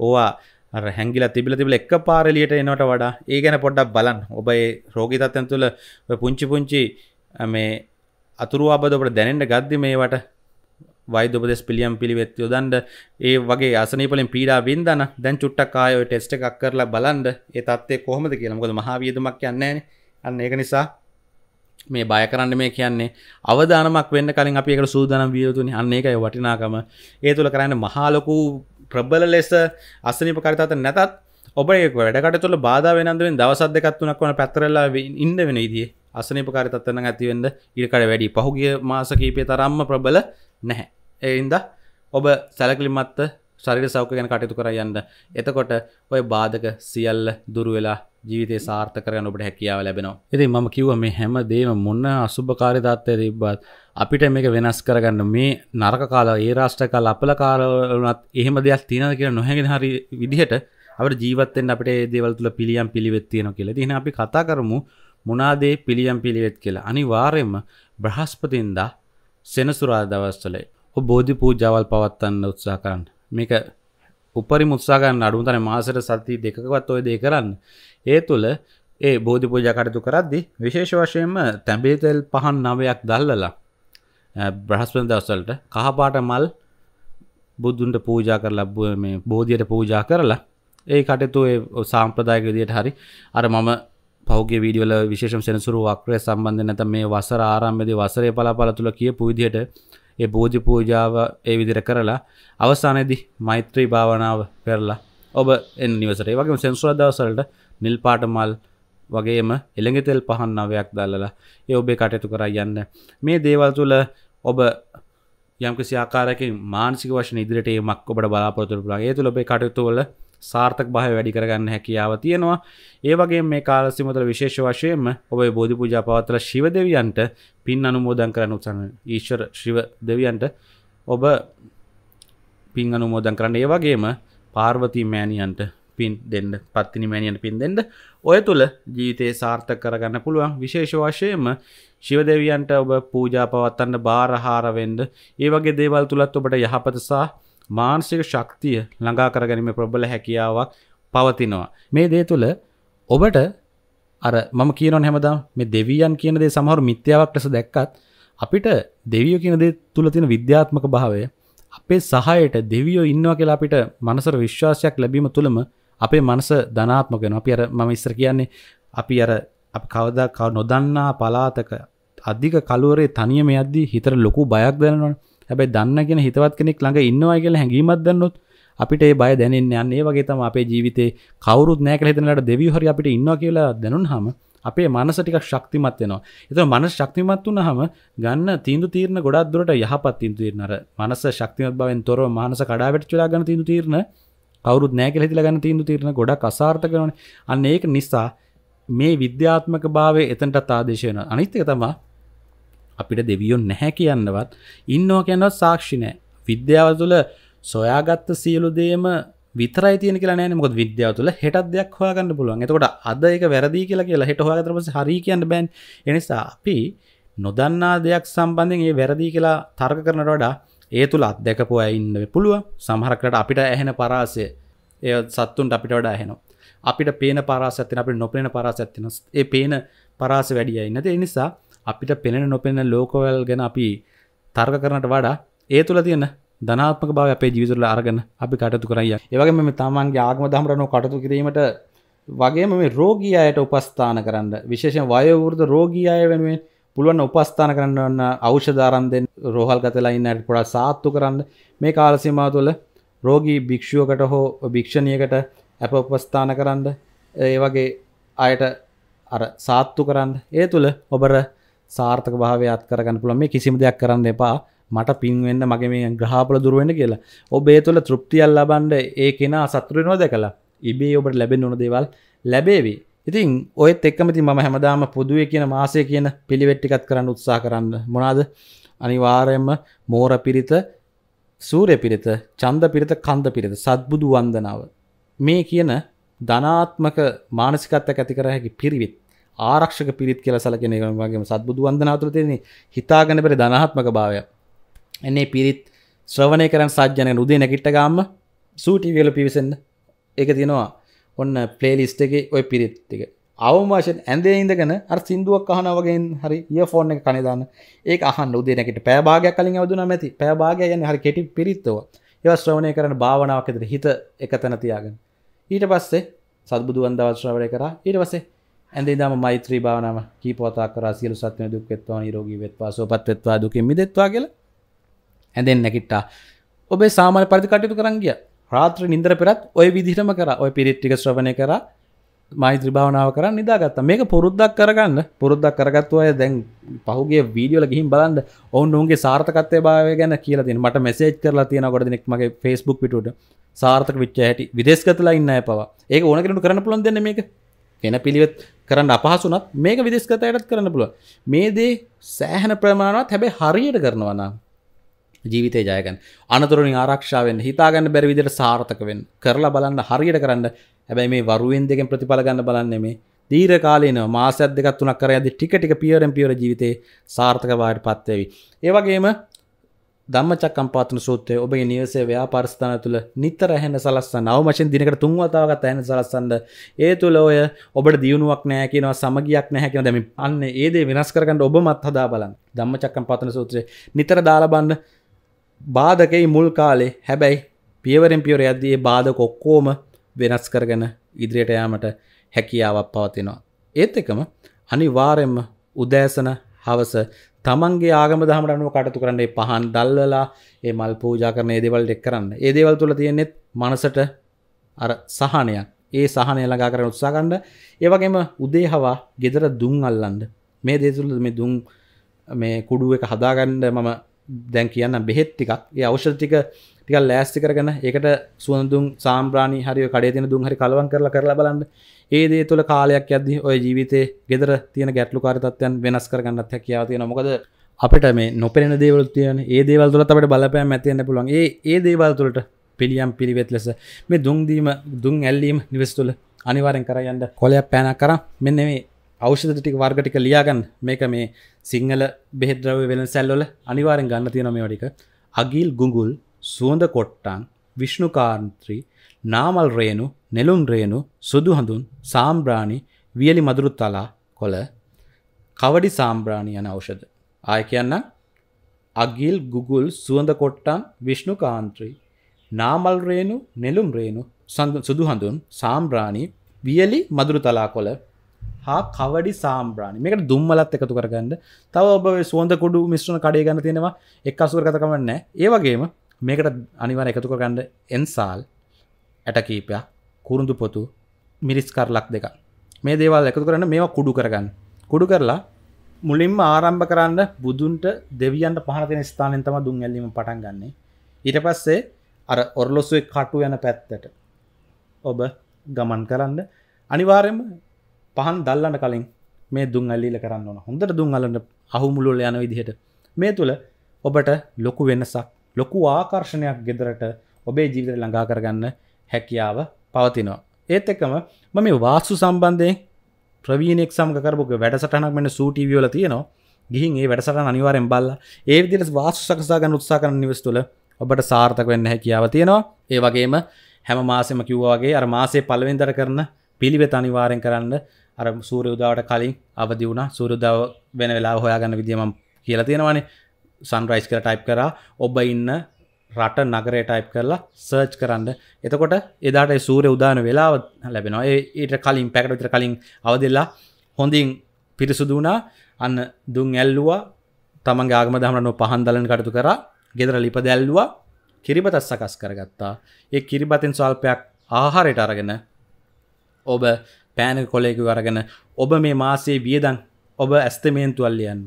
A: ඕවා අර හැංගිලා තිබිලා තිබිලා එක පාර එළියට එනවට වඩා ඒ ගැන පොඩ්ඩක් බලන්න. ඔබ ඒ රෝගී තත්ත්වයන් තුළ ඔය පුංචි පුංචි මේ අතුරු ආබද ඔබට දැනෙන්න ගද්දි මේවට වෛද්‍ය උපදෙස් පිළියම් පිළිවෙත් යොදන්න ඒ වගේ අසනීපලෙන් පීඩා වින්දන දැන් චුට්ටක් ආයෙ ඔය ටෙස්ට් එකක් කරලා බලන්න ඒ තත්ත්වය කොහොමද කියලා. මොකද මහා වියදමක් යන්නේ නැහැනේ. අන්න ඒක නිසා මේ බය කරන්න මේ කියන්නේ අවධානමක් වෙන්න කලින් අපි එකට සූදානම් විය යුතුනේ අන්න ඒකයි වටිනාකම ඒ තුල කරන්නේ මහා ලොකු ප්‍රබල ලෙස අසනීපකාරීතාවත නැතත් ඔබ ඒක වැඩකට තුළ බාධා වෙනන්දුවෙන් දවස් දෙකක් තුනක් වන පැතරලා ඉන්න වෙන විදිහේ අසනීපකාරීතාවත නම් ඇතිවෙන්න ඊටකට වැඩි පහුගිය මාස කීපය තරම්ම ප්‍රබල නැහැ ඒ හින්දා ඔබ සැලකිලිමත්ව ශරිර සෞඛ ගැන කටයුතු කර යන්න එතකොට ඔය බාධක සියල්ල දුරවෙලා ජීවිතේ සාර්ථක කරගන්න ඔබට හැකියාව ලැබෙනවා. ඉතින් මම කිව්වා මේ හැම දෙයක්ම මොන අසුභකාරී தත්ත්වයේ තිබ්බත් අපිට මේක වෙනස් කරගන්න මේ නරක කාල ඒ රාෂ්ට්‍ර කාල අපල කාල වුණත් එහෙම දෙයක් තියෙනවද කියලා නොහැඟෙන හරි විදිහට අපිට ජීවත් වෙන්න අපිට මේ දේවල් තුල පිළියම් පිළිවෙත් තියෙනවා කියලා. ඉතින් අපි කතා කරමු මොනාදේ පිළියම් පිළිවෙත් කියලා. අනිවාර්යයෙන්ම බ්‍රහස්පතින්දා සෙනසුරාදා දවස්වල ඔබ බෝධි පූජාවල් පවත්වන්න උත්සාහ කරන්න. මේක උපරි මුත්සාගන්න අඩුතන මාසට සති දෙකවත් ඔය දේ කරන්න ඒ තුළ ඒ බෝධි පූජ කටතු කරද්දි විශේෂ වශයෙන්ම තැඹේතෙල් පහන් නවයක් දල්ලලා බ්‍රහස්පන දවසල්ට කහපාට මල් බුද්ධුන්ට පූජා කරලා මේ බෝධියට පූජා කරලා ඒ කටතු සාම්ප්‍රදායක විදියට හරි අර මම පහුගේ වීඩියෝල විශේෂම් සෙනසුරු වක්‍රය සම්බන්ධ නැත මේ වසර ආරම්භදි වසරය පලාපල තුළ කිය පුවිදියට ඒ බෝධි පූජාව ඒ විදිර කරලා අවස්ථානයේදී මෛත්‍රී භාවනාව කරලා ඔබ එන්න නිවසට ඒ වගේම සෙන්සුරාදා දවස්වලට නිල් පාට මල් වගේම එළඟ තෙල් පහන් නවයක් දැල්ලලා ඒ ඔබේ කටයුතු කරා යන්න මේ දේවල් තුළ ඔබ යම්කිසි ආකාරයකින් මානසික වශයෙන් ඉදිරියට ඒමක් ඔබට බලාපොරොත්තු වෙනවා ඒ තුළ ඔබේ කටයුතු වල සාර්ථක භාය වැඩි කරගන්න හැකියාව තියෙනවා ඒවගේ මේ කාලසිමතල විශේෂ වශයෙන්ම ඔබේ බෝධි පූජා පවත්තල ශිව දෙවියන්ට පින් අනුමෝදන් කරන්න උත්සන්න ඊශ්වර ශිව දෙවියන්ට ඔබ පින් අනුමෝදන් කරන්න ඒවගේම පාර්වති මෑණියන්ට පින් දෙන්න පත්තිනි මෑණියන්ට පින් දෙන්න ඔය තුළ ජීවිතයේ සාර්ථක කරගන්න පුළුවන් විශේෂ වශයෙන්ම ශිව දෙවියන්ට ඔබ පූජා පවත්තන්න බාරහාරවෙන්ඩ ඒ වගේ දේවල් තුළත් ඔබට යහපත සහ මානසික ශක්තිය ළඟා කරගැනීම ප්‍රබල හැකියාවක් පවතිනවා. මේ දේ තුළ ඔබට අර මම කියන හැමදාම මේ දෙවියන් කියන දේ සමහර මිත්‍යාවක් ලෙස දැක්කත් අපිට දෙවියෝ කියන දේ තුල තියෙන විද්‍යාත්මක භාවය අපේ සහයට දෙවියෝ ඉන්නවා කියලා අපිට මනසට විශ්වාසයක් ලැබීම තුළම අපේ මනස ධනාත්මක වෙනවා. අපි අර මම ඉස්සර කියන්නේ අපි අර අපි කවදා නොදන්නා පලාතක අධික කලුවරේ තනියම යද්දී හිතට ලොකු බයක් දැනෙනවනේ. හැබැයි දන්නගෙන හිතවත් කෙනෙක් ළඟ ඉන්නවා කියලා හැඟීමක් දැන්නොත් අපිට ඒ බය දැනෙන්න යන්නේ ඒ වගේ තමයි අපේ ජීවිතේ කවුරුත් නැහැ කියලා හිතනලාට දෙවියෝ හරි අපිට ඉන්නවා කියලා දැනුනහම අපේ මනස ටිකක් ශක්තිමත් වෙනවා. ඒතර මනස ශක්තිමත් වුණාම ගන්න තීන්දුව තීරණ ගොඩක් දුරට යහපත් තීන්දුව තීරණ අර මනස ශක්තිමත් බවෙන් තොරව මනස කඩාවැටෙච්ච වෙලා ගන්න තීන්දුව තීරණ කවුරුත් නැහැ කියලා හිතලා ගන්න තීන්දුව තීරණ ගොඩක් අසාර්ථක වෙනවනේ. අන්න ඒක නිසා මේ විද්‍යාත්මක භාවයේ එතනටත් ආදේශ වෙනවා. අනිත් එක තමයි අපිට දෙවියොන් නැහැ කියන්නවත් ඉන්නෝ කියන්නවත් සාක්ෂි නෑ විද්‍යාව තුළ සොයාගත්ත සියලු දේම විතරයි තියෙන කියලා නෑ මොකද විද්‍යාව තුළ හෙටත් දෙයක් හොයාගන්න පුළුවන් එතකොට අද එක වැරදි කියලා කියලා හෙට හොයාගත්තට පස්සේ හරි කියන්න බෑන් ඒ නිසා අපි නොදන්නා දෙයක් සම්බන්ධයෙන් ඒ වැරදි කියලා තර්ක කරනට වඩා ඒ තුළ අත්දැකපු අය ඉන්න පුළුව සමහරකට අපිට ඇහෙන පරාසය ඒ සත්තුන්ට අපිට වඩා ඇහෙනවා අපිට පේන පරාසත්තින අපිට නොපේන පරාසත්තින ඒ පේන පරාස වැඩියයි නැති නිසා අපිට පෙනෙන නොපෙන ලෝකවල් ගැන අපි තර්ග කරනට වඩා ඒ තුළ තියෙන ධනාත්මක බව අපේ ජීවිතවල අරගෙන අපි කටතු කරයි ඒවගේ මෙම තමන්ගේ ආගම දහමරනො කටතු කිරීමට වගේම මේ රෝගී අයට උපස්ථාන කරන්න විශේෂෙන් වයවෘද රෝගී අය වෙනුවෙන් පුළුවන් උපස්ථාන කරන්න අවෂධාරන්දෙන් රෝහල් ගතලා ඉන්නට පොඩා සාත්තු කරන්න මේ කාලසිමා තුළ රෝගී භික්ෂුවකට හෝ භික්ෂණියකට ඇප උපස්ථාන කරන්න ඒ වගේ අයට අර සාත්තු කරන්න ඒ තුළ ඔබර සාර්ථක භාවයක් කරගන්න පුළන් මේ කිසිම දෙයක් කරන්න එපා මට පින්වෙන්න මගේ මේ ග්‍රහපල දුරුවෙන්ට කියලා ඔබේ තුළ තෘප්තියල් ලබන්ඩ ඒ කෙන සතුරෙනෝ දැකලා ඉබේ ඔබට ලැබෙන් ඕන දේවල් ලැබේවි ඉතින් ඔයත් එක්කමති ම හැමදාම පුදුවේ කියන මාසය කියන පිළිවෙට්ටිකත් කරන්න උත්සා කරන්න මොනාද අනිවාරයම මෝර පිරිත සූරය පිරිත චන්ද පිරිත කන්ද පිරිත සත්බුදු වන්දනාව මේ කියන ධනාත්මක මානසිකත්ත ඇතිකර හැකි පිරිවිත් ආරක්ෂක පිරිත් කියල සලකෙන වගේ සත්බුදු වන්දනාතුර තියෙන හිතාගන පෙර ධනහත්මක භාවය එන්නේ පිරිත් ශ්‍රවණය කරන සජ්‍යනය උදේ නැකිට්ට ගම්ම සූටිවියල පිවිසෙන්න්න එක තියෙනවා ඔන්න පලේලිස්ට එක ඔය පිරිත්තික අවමාශෙන් ඇන්දේ ඉඳගෙන අර සිින්දුවක් අහන වගේ හරි ඒ ෆෝර්න එක කනිදාන්න ඒ අහන් උදේනකට පෑභාගයක් කලින් අවදුන ඇති පෑභාගය යන හරි කෙටි පිරිත්තව ඒව ශ්‍රවණය කරන භාවනාවක් ඇතර හිත එක තැන තියාගෙන ඊට පස්සේ සත්බුදුවන්දවශ්‍රවය කර ඊට පස්සේ ඇඳේ දම මෛත්‍රී භාවනාව කීපවතා කරා සියලු සත්ත්වයන් දුක් වෙත්වා නිරෝගී වෙත්වා සුවපත් වෙත්වා දුකින් මිදෙත්වා කියලා ඇඳෙන් නැගිට්ටා. ඔබේ සාමාන්‍ය පරිදි කටයුතු කරන් ගියා. රාත්‍රී නිින්දර පෙරත් ওই විදිහටම කරා. ওই පිරිත් ටික ශ්‍රවණය කරා. මෛත්‍රී භාවනාව කරන් නිදාගත්තා. මේක පුරුද්දක් කරගන්න. පුරුද්දක් කරගත්තු අය දැන් පහුගිය වීඩියෝ වල ගිහින් බලන්න. ඔවුන් ඔවුන්ගේ සාර්ථකත්වයේ භාවය ගැන කියලා තියෙනවා. මට මෙසේජ් කරලා තියෙනවා කොට දෙනෙක් මගේ Facebook පිටුවට. සාර්ථක වෙච්ච හැටි විදේශගතලා ඉන්න අය පවා. ඒක ඕන කෙනෙකුට කරන්න පුළුවන් දෙන්නේ මේක. වෙන පිළිවෙත් කරන්න අපහසුනත් මේක විදෙස්කතයටත් කරන්න පුළුව මේ දේ සෑහන ප්‍රමාණවත් හැබැ හරියට කරනවනම් ජීවිතය ජයගන් අනතුරින් ආරක්ෂාවෙන් හිතාගන්න බැරි විදිට සාර්ථකවෙන් කරලා බලන්න හරියට කරන්න හැබැයි මේ වරුවෙන් දෙකෙන් ප්‍රතිඵල ගන්න බලන්නේ මේ දීර කාලන මාසත් දෙකත් තුනක් කර ඇද ටික ටික පියරම් පියර ජීවිතේ සාර්ථකවායට පත්වේවි. ඒවගේම ධම්මචක්කම්පාතන සූත්‍රය ඔබේ නිවසේ ව්‍යාපාරස්ථාන තුළ නිතර ඇහෙන සලස්සන්න අවමශෙන් දිනකට තුන් වතාවකට ඇහෙන සලස්සන්න ඒ තුල ඔය ඔබට දියුණුවක් නැහැ කියනවා සමගියක් නැහැ කියනවා දැන් අන්න ඒ දේ වෙනස් කරගන්න ඔබමත් හදා බලන්න ධම්මචක්කම්පාතන සූත්‍රය නිතර දාලා බලන්න බාධකේ මුල් කාලේ හැබැයි පියවරෙන් පියවර යද්දී ඒ බාධක ඔක්කොම වෙනස් කරගෙන ඉදිරියට යාමට හැකියාවක් පවතිනවා ඒත් එකම අනිවාර්යෙන්ම උදෑසන හවස තමන්ගේ ආගම දහමට අනුව කටතු කරන්නේ පහන් දල්වලා ඒ මල් පූජා කරන ඒදවල් එක් කරන්න ඒදවල් තුළ තියෙන්නෙත් මනසට අර සහනයක් ඒ සහනය ළඟා කරන උත්සාකණ්ඩ ඒවගේම උදේහවා ගෙදර දුන් අල්ලන්ඩ මේ දේතුළ මේ දුන් මේ කුඩුව එක හදාගණ්ඩ මම දැන් කියන්න බෙහෙත්තිකක් ඒ අවෂතික ටිකල් ලෑස්ති කරගන්න ඒකට සුවඳදුන් සාම්්‍රාණි හරිය කඩේ තියෙන දුන් හරි කලවන් කරලා කරලා බලන්න ඒ දේ තුළ කාලයක් ඇද්දි ඔය ජීවිතේ ගෙදර තියෙන ගැටලු කාරතත්වයන් වෙනස් කරගන්නත් හැකියාව තියෙන මොකද අපිට මේ නොපෙන දේවල් තියෙන ඒ දේවල් තුළ අපට බලපෑම් ඇතියන්න පුළුවන් ඒ ඒ දේවල් තුළට පිළියම් පිළිවෙත් ලෙස මේ දුන්දීම දුන් ඇල්ලීම නිවෙස් තුළ අනිවාරෙන් කරයන්න කොලයක් පෑනක් කර මෙන්න මේ අවෂධ ටික වර්ගටික ලියාගන්න මේක මේ සිංහල බෙහෙද්‍රව වෙන සැල්ලොල අනිවාරෙන් ගන්න තියෙන මේ වඩික අගිල් ගුගුල් සුවඳ කොට්ටන් විශ්ණුකාන්ත්‍රී නාමල් රේනු නෙලුම් රේනු සුදු හඳුන් සාම්බ්‍රාණි වියලි මදුරු තලා කොළ කවඩි සාම්බ්‍රාණි යන අවෂධ ආය කියන්න අගිල් ගුගුල් සුවඳ කොට්ටන් විශ්ණුකාන්ත්‍රී නාමල් රේනු නෙලුම් රේනු සුදු හඳුන් සාම්බ්‍රාණී වියලි මදුරු තලා කොළ හා කවඩි සාම්බ්‍රාණ මේකට දුම්මලත් එකතු කරගන්න තව ඔබ සුවන්ද කොඩු මිශ්‍රණ කඩේ ගන්න තියෙනවා එක් අසුවර කතකමන්න ඒවගේම මේකට අනිවර එකතු කරගන්න එන්සාල් ඇටකීපයක් කුරුඳු පොතු මිරිස් කරලක් දෙක මේ දේවල් එකතු කරන්න මේවා කුඩු කරගන්න කුඩු කරලා මුලින්ම ආරම්භ කරන්න බුදුන්ට දෙවියන්ට පහනතින ස්ථානෙන් තම දුන් ඇල්ලීම පටන් ගන්නේ ඊට පස්සේ අර ඔරලොස්සුවේ කටු යන පැත්තට ඔබ ගමන් කරන්න අනිවාරයම පහන් දල්ලන්න කලින් මේ දුන් අල්ලිල කරන්න ඕන හොඳට දුන් අලන්න අහුමුළුල යන විදිහට මේ තුළ ඔබට ලොකු වෙනසක් ලොකු ආකර්ෂණයක් ගෙදරට ඔබේ ජීවිත ළඟා කරගන්න හැකියාව පවතිනවා. ඒත් එකම ම මේ වාස්සු සම්බන්ධය ප්‍රවීණෙක් සම්කරපුක වැඩසටනක් මෙන සූටිවියල තියනවා ගිහින් ඒ වැඩසට අනිවාරෙන් බල්ල ඒ දිල වාසු සකසාගන්න උත්සා කරන නිවස් තුළ ඔබට සාර්ථක වෙන්න හැකියාව තියෙනවා ඒ වගේම හැම මාසෙම කිව්වාගේ අර මාසේ පලවෙන්දර කරන පිළිවෙත අනිවාරෙන් කරන්න අර සූරයුදාවට කලින් අවදි වුණ සූරුදාව වෙන වෙලා හොයාගන්න විදිම කියලා තියෙනවානේ සන්රයිස් කර ටයිප් කරා ඔබ ඉන්න රට නගරේ ටයිප් කරලා සර්ච් කරන්න එතකොට එදාට සූරය උදාන වෙලාව ලැබෙනවා ඒට කලින් පැකට විතර කලින් අවදෙල්ලා හොඳින් පිරිසුදු වුණා අන්න දුන් ඇල්ලුවා තමන් ආගම දහමනො පහන් දලන කටතු කරා ගෙදර ලිප දැල්ලවා කිරිබතත් සකස් කරගත්තා ඒ කිරිබතින් ස්වල්පයක් ආහාරයට අරගෙන ඔබ පෑනල් කොලයකු අරගෙන ඔබ මේ මාසේ වියදන් ඔබ ඇස්තමේන්තුවල්ලියන්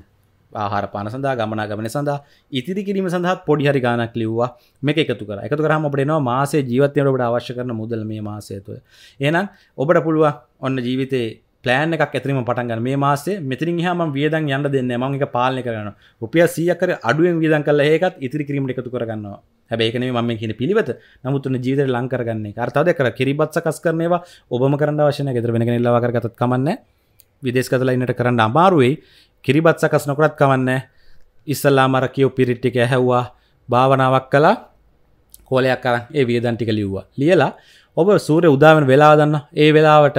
A: ආහාර පාන සඳහා ගමනා ගමන සඳහා ඉතිරි කිරීම සඳහා පොඩි හරි ගානක් ලිව්වා මේක එකතු කර එකතු කරාම අපිට එනවා මාසේ ජීවිතයට ඔබට අවශ්‍ය කරන මුදල් මේ මාසය තුළ එහෙනම් ඔබට පුළුවන් ඔන්න ජීවිතේ පලෑන් එකක් ඇතිරීම පටන්ගන්න මේ මාසේ මෙතිරින් හම වියදන් යන්න දෙන්න මං එක පාලනය කරන රුපිය සියකර අඩුවෙන් වියදන් කල ඒකත් ඉතිරි කිරීමට එකතු කරගන්නවා හැබැයිකන මම කියන පිළිවත නමුත්තුන ජීවිතර ලංකරගන්නේ අර්තාද කර කිරිබත් සකස් කරනවා ඔබම කරන්න වශන ගෙතර වෙන ලවාකරගතත් කමන්න විදේශ කතලයින්නට කරන්න අමාරුවයි කිරිබත් සකස් නොකරත් කවන්න ඉස්සල්ලා මර කියෝ පිරිට්ටික ඇහැව්වා භාවනාවක් කලා කෝලයක් කරන්න ඒ වියදන් ටික ලිව්වා ලියලා ඔබ සූරය උදාවන වෙලා දන්න ඒ වෙලාවට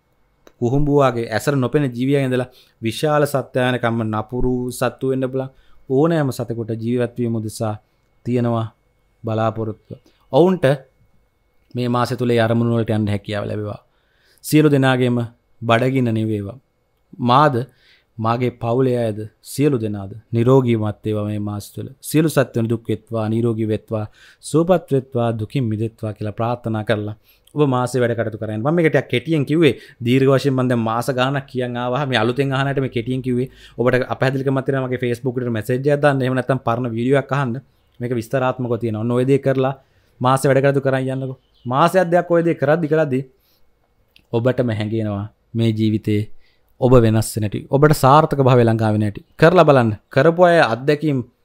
A: කුහුම්ඹුවාගේ ඇසර නොපෙන ජීවියන් ඉඳලා විශාල සත්‍යයනකම්ම නපුරු සත්තු වෙන්න පුළුවන් ඕනෑම සතෙකුට ජීවත්වීම උදෙසා තියෙනවා බලාපොරොත්තුව. ඔවුන්ට මේ මාස තුළේ අරමුණු වලට යන්න හැකියාව ලැබෙවා. සියලු දෙනාගේම බඩගින්න නිවේවා. මාද මාගේ පවුලේ අයද සියලු දෙනාද නිරෝගීමත් ඒවා මේ මාස තුළ සියලු සත්වන දුක් වෙත්වා නිරෝගී වෙත්වා සුවපත් වෙත්වා දුකින් මිදෙත්වා කියලා ප්‍රාර්ථනා කරලා ඔබ මාස වැඩකට කරන්න ම එකට කෙටියෙන් කිවේ දීර්වශයෙන් බඳ මාස ගන කියවාහම අලුත හනටම කෙටියෙන් කිවේ ඔබට අපහදික මතරමගේ ෆස්බුකට මසේජ දන්න එමනත්තම් පරණ විඩියක් අහන්න මේක විස්තරාත්මක තියෙන නොවේදේ කරලා මාස වැඩකරතු කරන්න යන්නක මාස අධ්‍යයක් ඔයදේ කරද්දි කරද්දි ඔබට මැහැගෙනවා මේ ජීවිතයේ ඔබ වෙනස් නැට ඔබට සාර්ථක භාව ලංකාවෙනට කරලා බලන්න කරපු අය අත්දැකීම්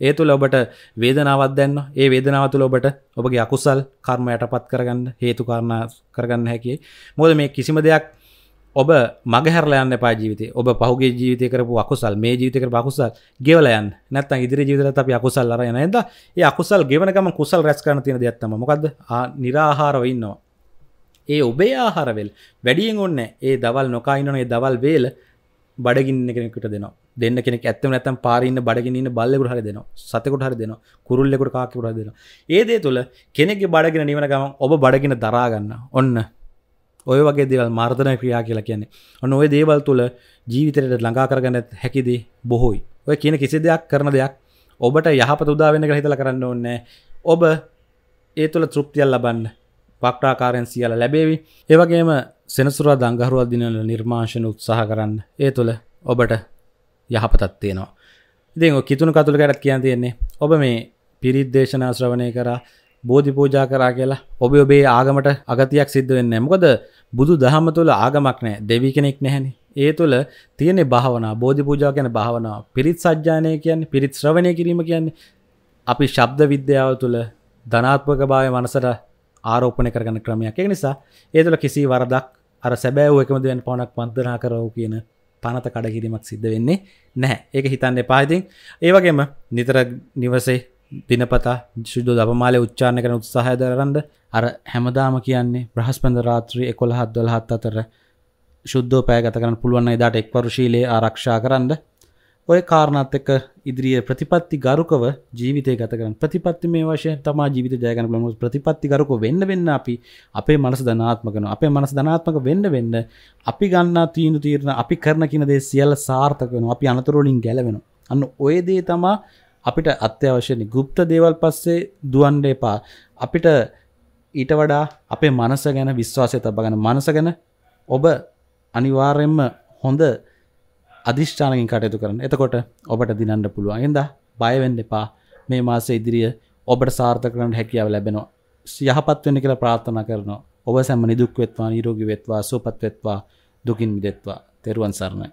A: ඒ තුළ ඔබට වේදනාවත් දැන්න ඒ වේදනාව තුළ ඔබට ඔබගේ අකුසල් කර්ම යටපත් කරගන්න හේතුකාරණ කරගන්න හැකි මොද මේ කිසිම දෙයක් ඔබ මගහැරලයන්න පා ජීවිත ඔබ පහුගේ ජීවිත කරපු අකුසල් මේ ජීවිතක බකුසල් ගෙවලයන් නැත්ත ඉදිරි ජීවිතර අපි අකුසල් අර යන ද ඒ අකුසල් ගෙවනකම කුසල් රැස් කරන තියෙන දෙයක්ත්තම මොකද නිරාහාරව ඉන්නවා ඒ ඔබේ ආහාරවෙල් වැඩියෙන් ඔන්න ඒ දවල් නොකයිනනේ දවල් වේල බඩගින්න කෙනෙකට දෙනවා දෙන්න කෙනෙක් ඇත්තම නැතම් පාරන්න බඩගින්න බල්ලෙකුට හරි දෙනවා සතකුට හරි දෙනවා කුරුල්ලෙකුට කාකිකුට දෙනවා ඒදේ තුළ කෙනෙක් බඩගෙන නිවන ගම ඔබ බඩගෙන දරාගන්න ඔන්න ඔය වගේ දේවල් මාර්ධනය ක්‍රියා කියලා කියන්නේ ඔන්න ඔය දේවල් තුළ ජීවිතරයට ළඟා කරගන්න හැකිදී බොහෝයි ඔය කියන කිසි දෙයක් කරන දෙයක් ඔබට යහපත උදාවෙන කළ හිතල කරන්න ඕන්න ඔබ ඒ තුළ තෘප්තියල් ලබන්න පක්ටාකාරයෙන් සියල ලැබේවි ඒවගේම සෙනසුරා දංගහරුවත් දිනල නිර්මාශන උත්සාහ කරන්න ඒ තුළ ඔබට යහපතත් තියෙනවා ඉතින් කිතුුණු කතුළ ගැටත් කියන් තියෙන්නේ ඔබ මේ පිරිත් දේශනා ශ්‍රවණය කරා බෝධි පූජා කරා කියලා ඔබ ඔබේ ආගමට අගතියක් සිද්ධ වෙන්න මොකද බුදු දහම තුළ ආගමක් නෑ දෙවී කෙනෙක් නැහැනි ඒ තුළ තියෙනෙ භාවනා බෝධි පූජා කියන භාවනාව පිරිත් සජ්ජානය කියන්නේ පිරිත් ශ්‍රවණය කිරීම කියන්නේ අපි ශබ්ද විද්‍යාව තුළ ධනාත්මක භාවය මනසට ආරෝපණය කරගන්න ක්‍රමයක් ඒ නිසා ඒ තුළ කිසි වරදක් අර සැබෑව එකම දෙවන් පවනක් වන්දනා කරව කියන පනත කඩකිරීමක් සිද්ධ වෙන්නේ නැහැ ඒක හිතන්න එපාහිතින් ඒවගේම නිතර නිවසේ දිනපතා ශුද්ධ දපමාලය උච්චාණ කරන උත්සාහය දරන්ඩ අර හැමදාම කියන්නේ බ්‍රහස්පන්ද රාත්‍රී එකොළහත් දොළහත් අතර ශුද්ධෝ පෑගත කරන පුළුවන් එදාට එක්වරුශීලයේ ආරක්ෂා කරන්න ඔය කාරණත්තක ඉදිරිිය ප්‍රතිපත්ති ගරුකව ජීවිතය ගතකරන ප්‍රතිපත්ති මේ වශය තම ජීවිත ජයගන ලම ප්‍රතිපත්ති ගරුක වෙන්න වෙන්න අපි අපේ මනස ධනාත්මකන අපේ මනස ධනාත්මක වෙන්න වෙන්න අපි ගන්න තීනු තීරණ අපි කරන කිනදේ සියල්ල සාර්ථකන අපි අනතුරෝලින් ගැලවෙන අන්න ඔයදේ තමා අපිට අත්‍යවශ්‍යනි ගුප්ත දේවල් පස්සේ දුවන්ඩ එපා අපිට ඊට වඩා අපේ මනස ගැන විශ්වාසය තබ ගැන මනස ගැන ඔබ අනිවාර්යෙන්ම හොඳ අධිෂ්ඨානකින් කටයුතු කරන්න එතකොට ඔබට දිනන්න පුළුවන් එද බයවෙන්න එපා මේ මාස ඉදිරිිය ඔබට සාර්ථකරට හැකියාව ලැබෙනවා යහපත්වන්න කියලා ප්‍රාර්ථනා කරනවා ඔබ සැම නිදුක් වෙත්වා නිරෝගි වෙත්වා සූපත් වෙත්වා දුකින් මිදෙත්වා තෙරුවන් සරණයි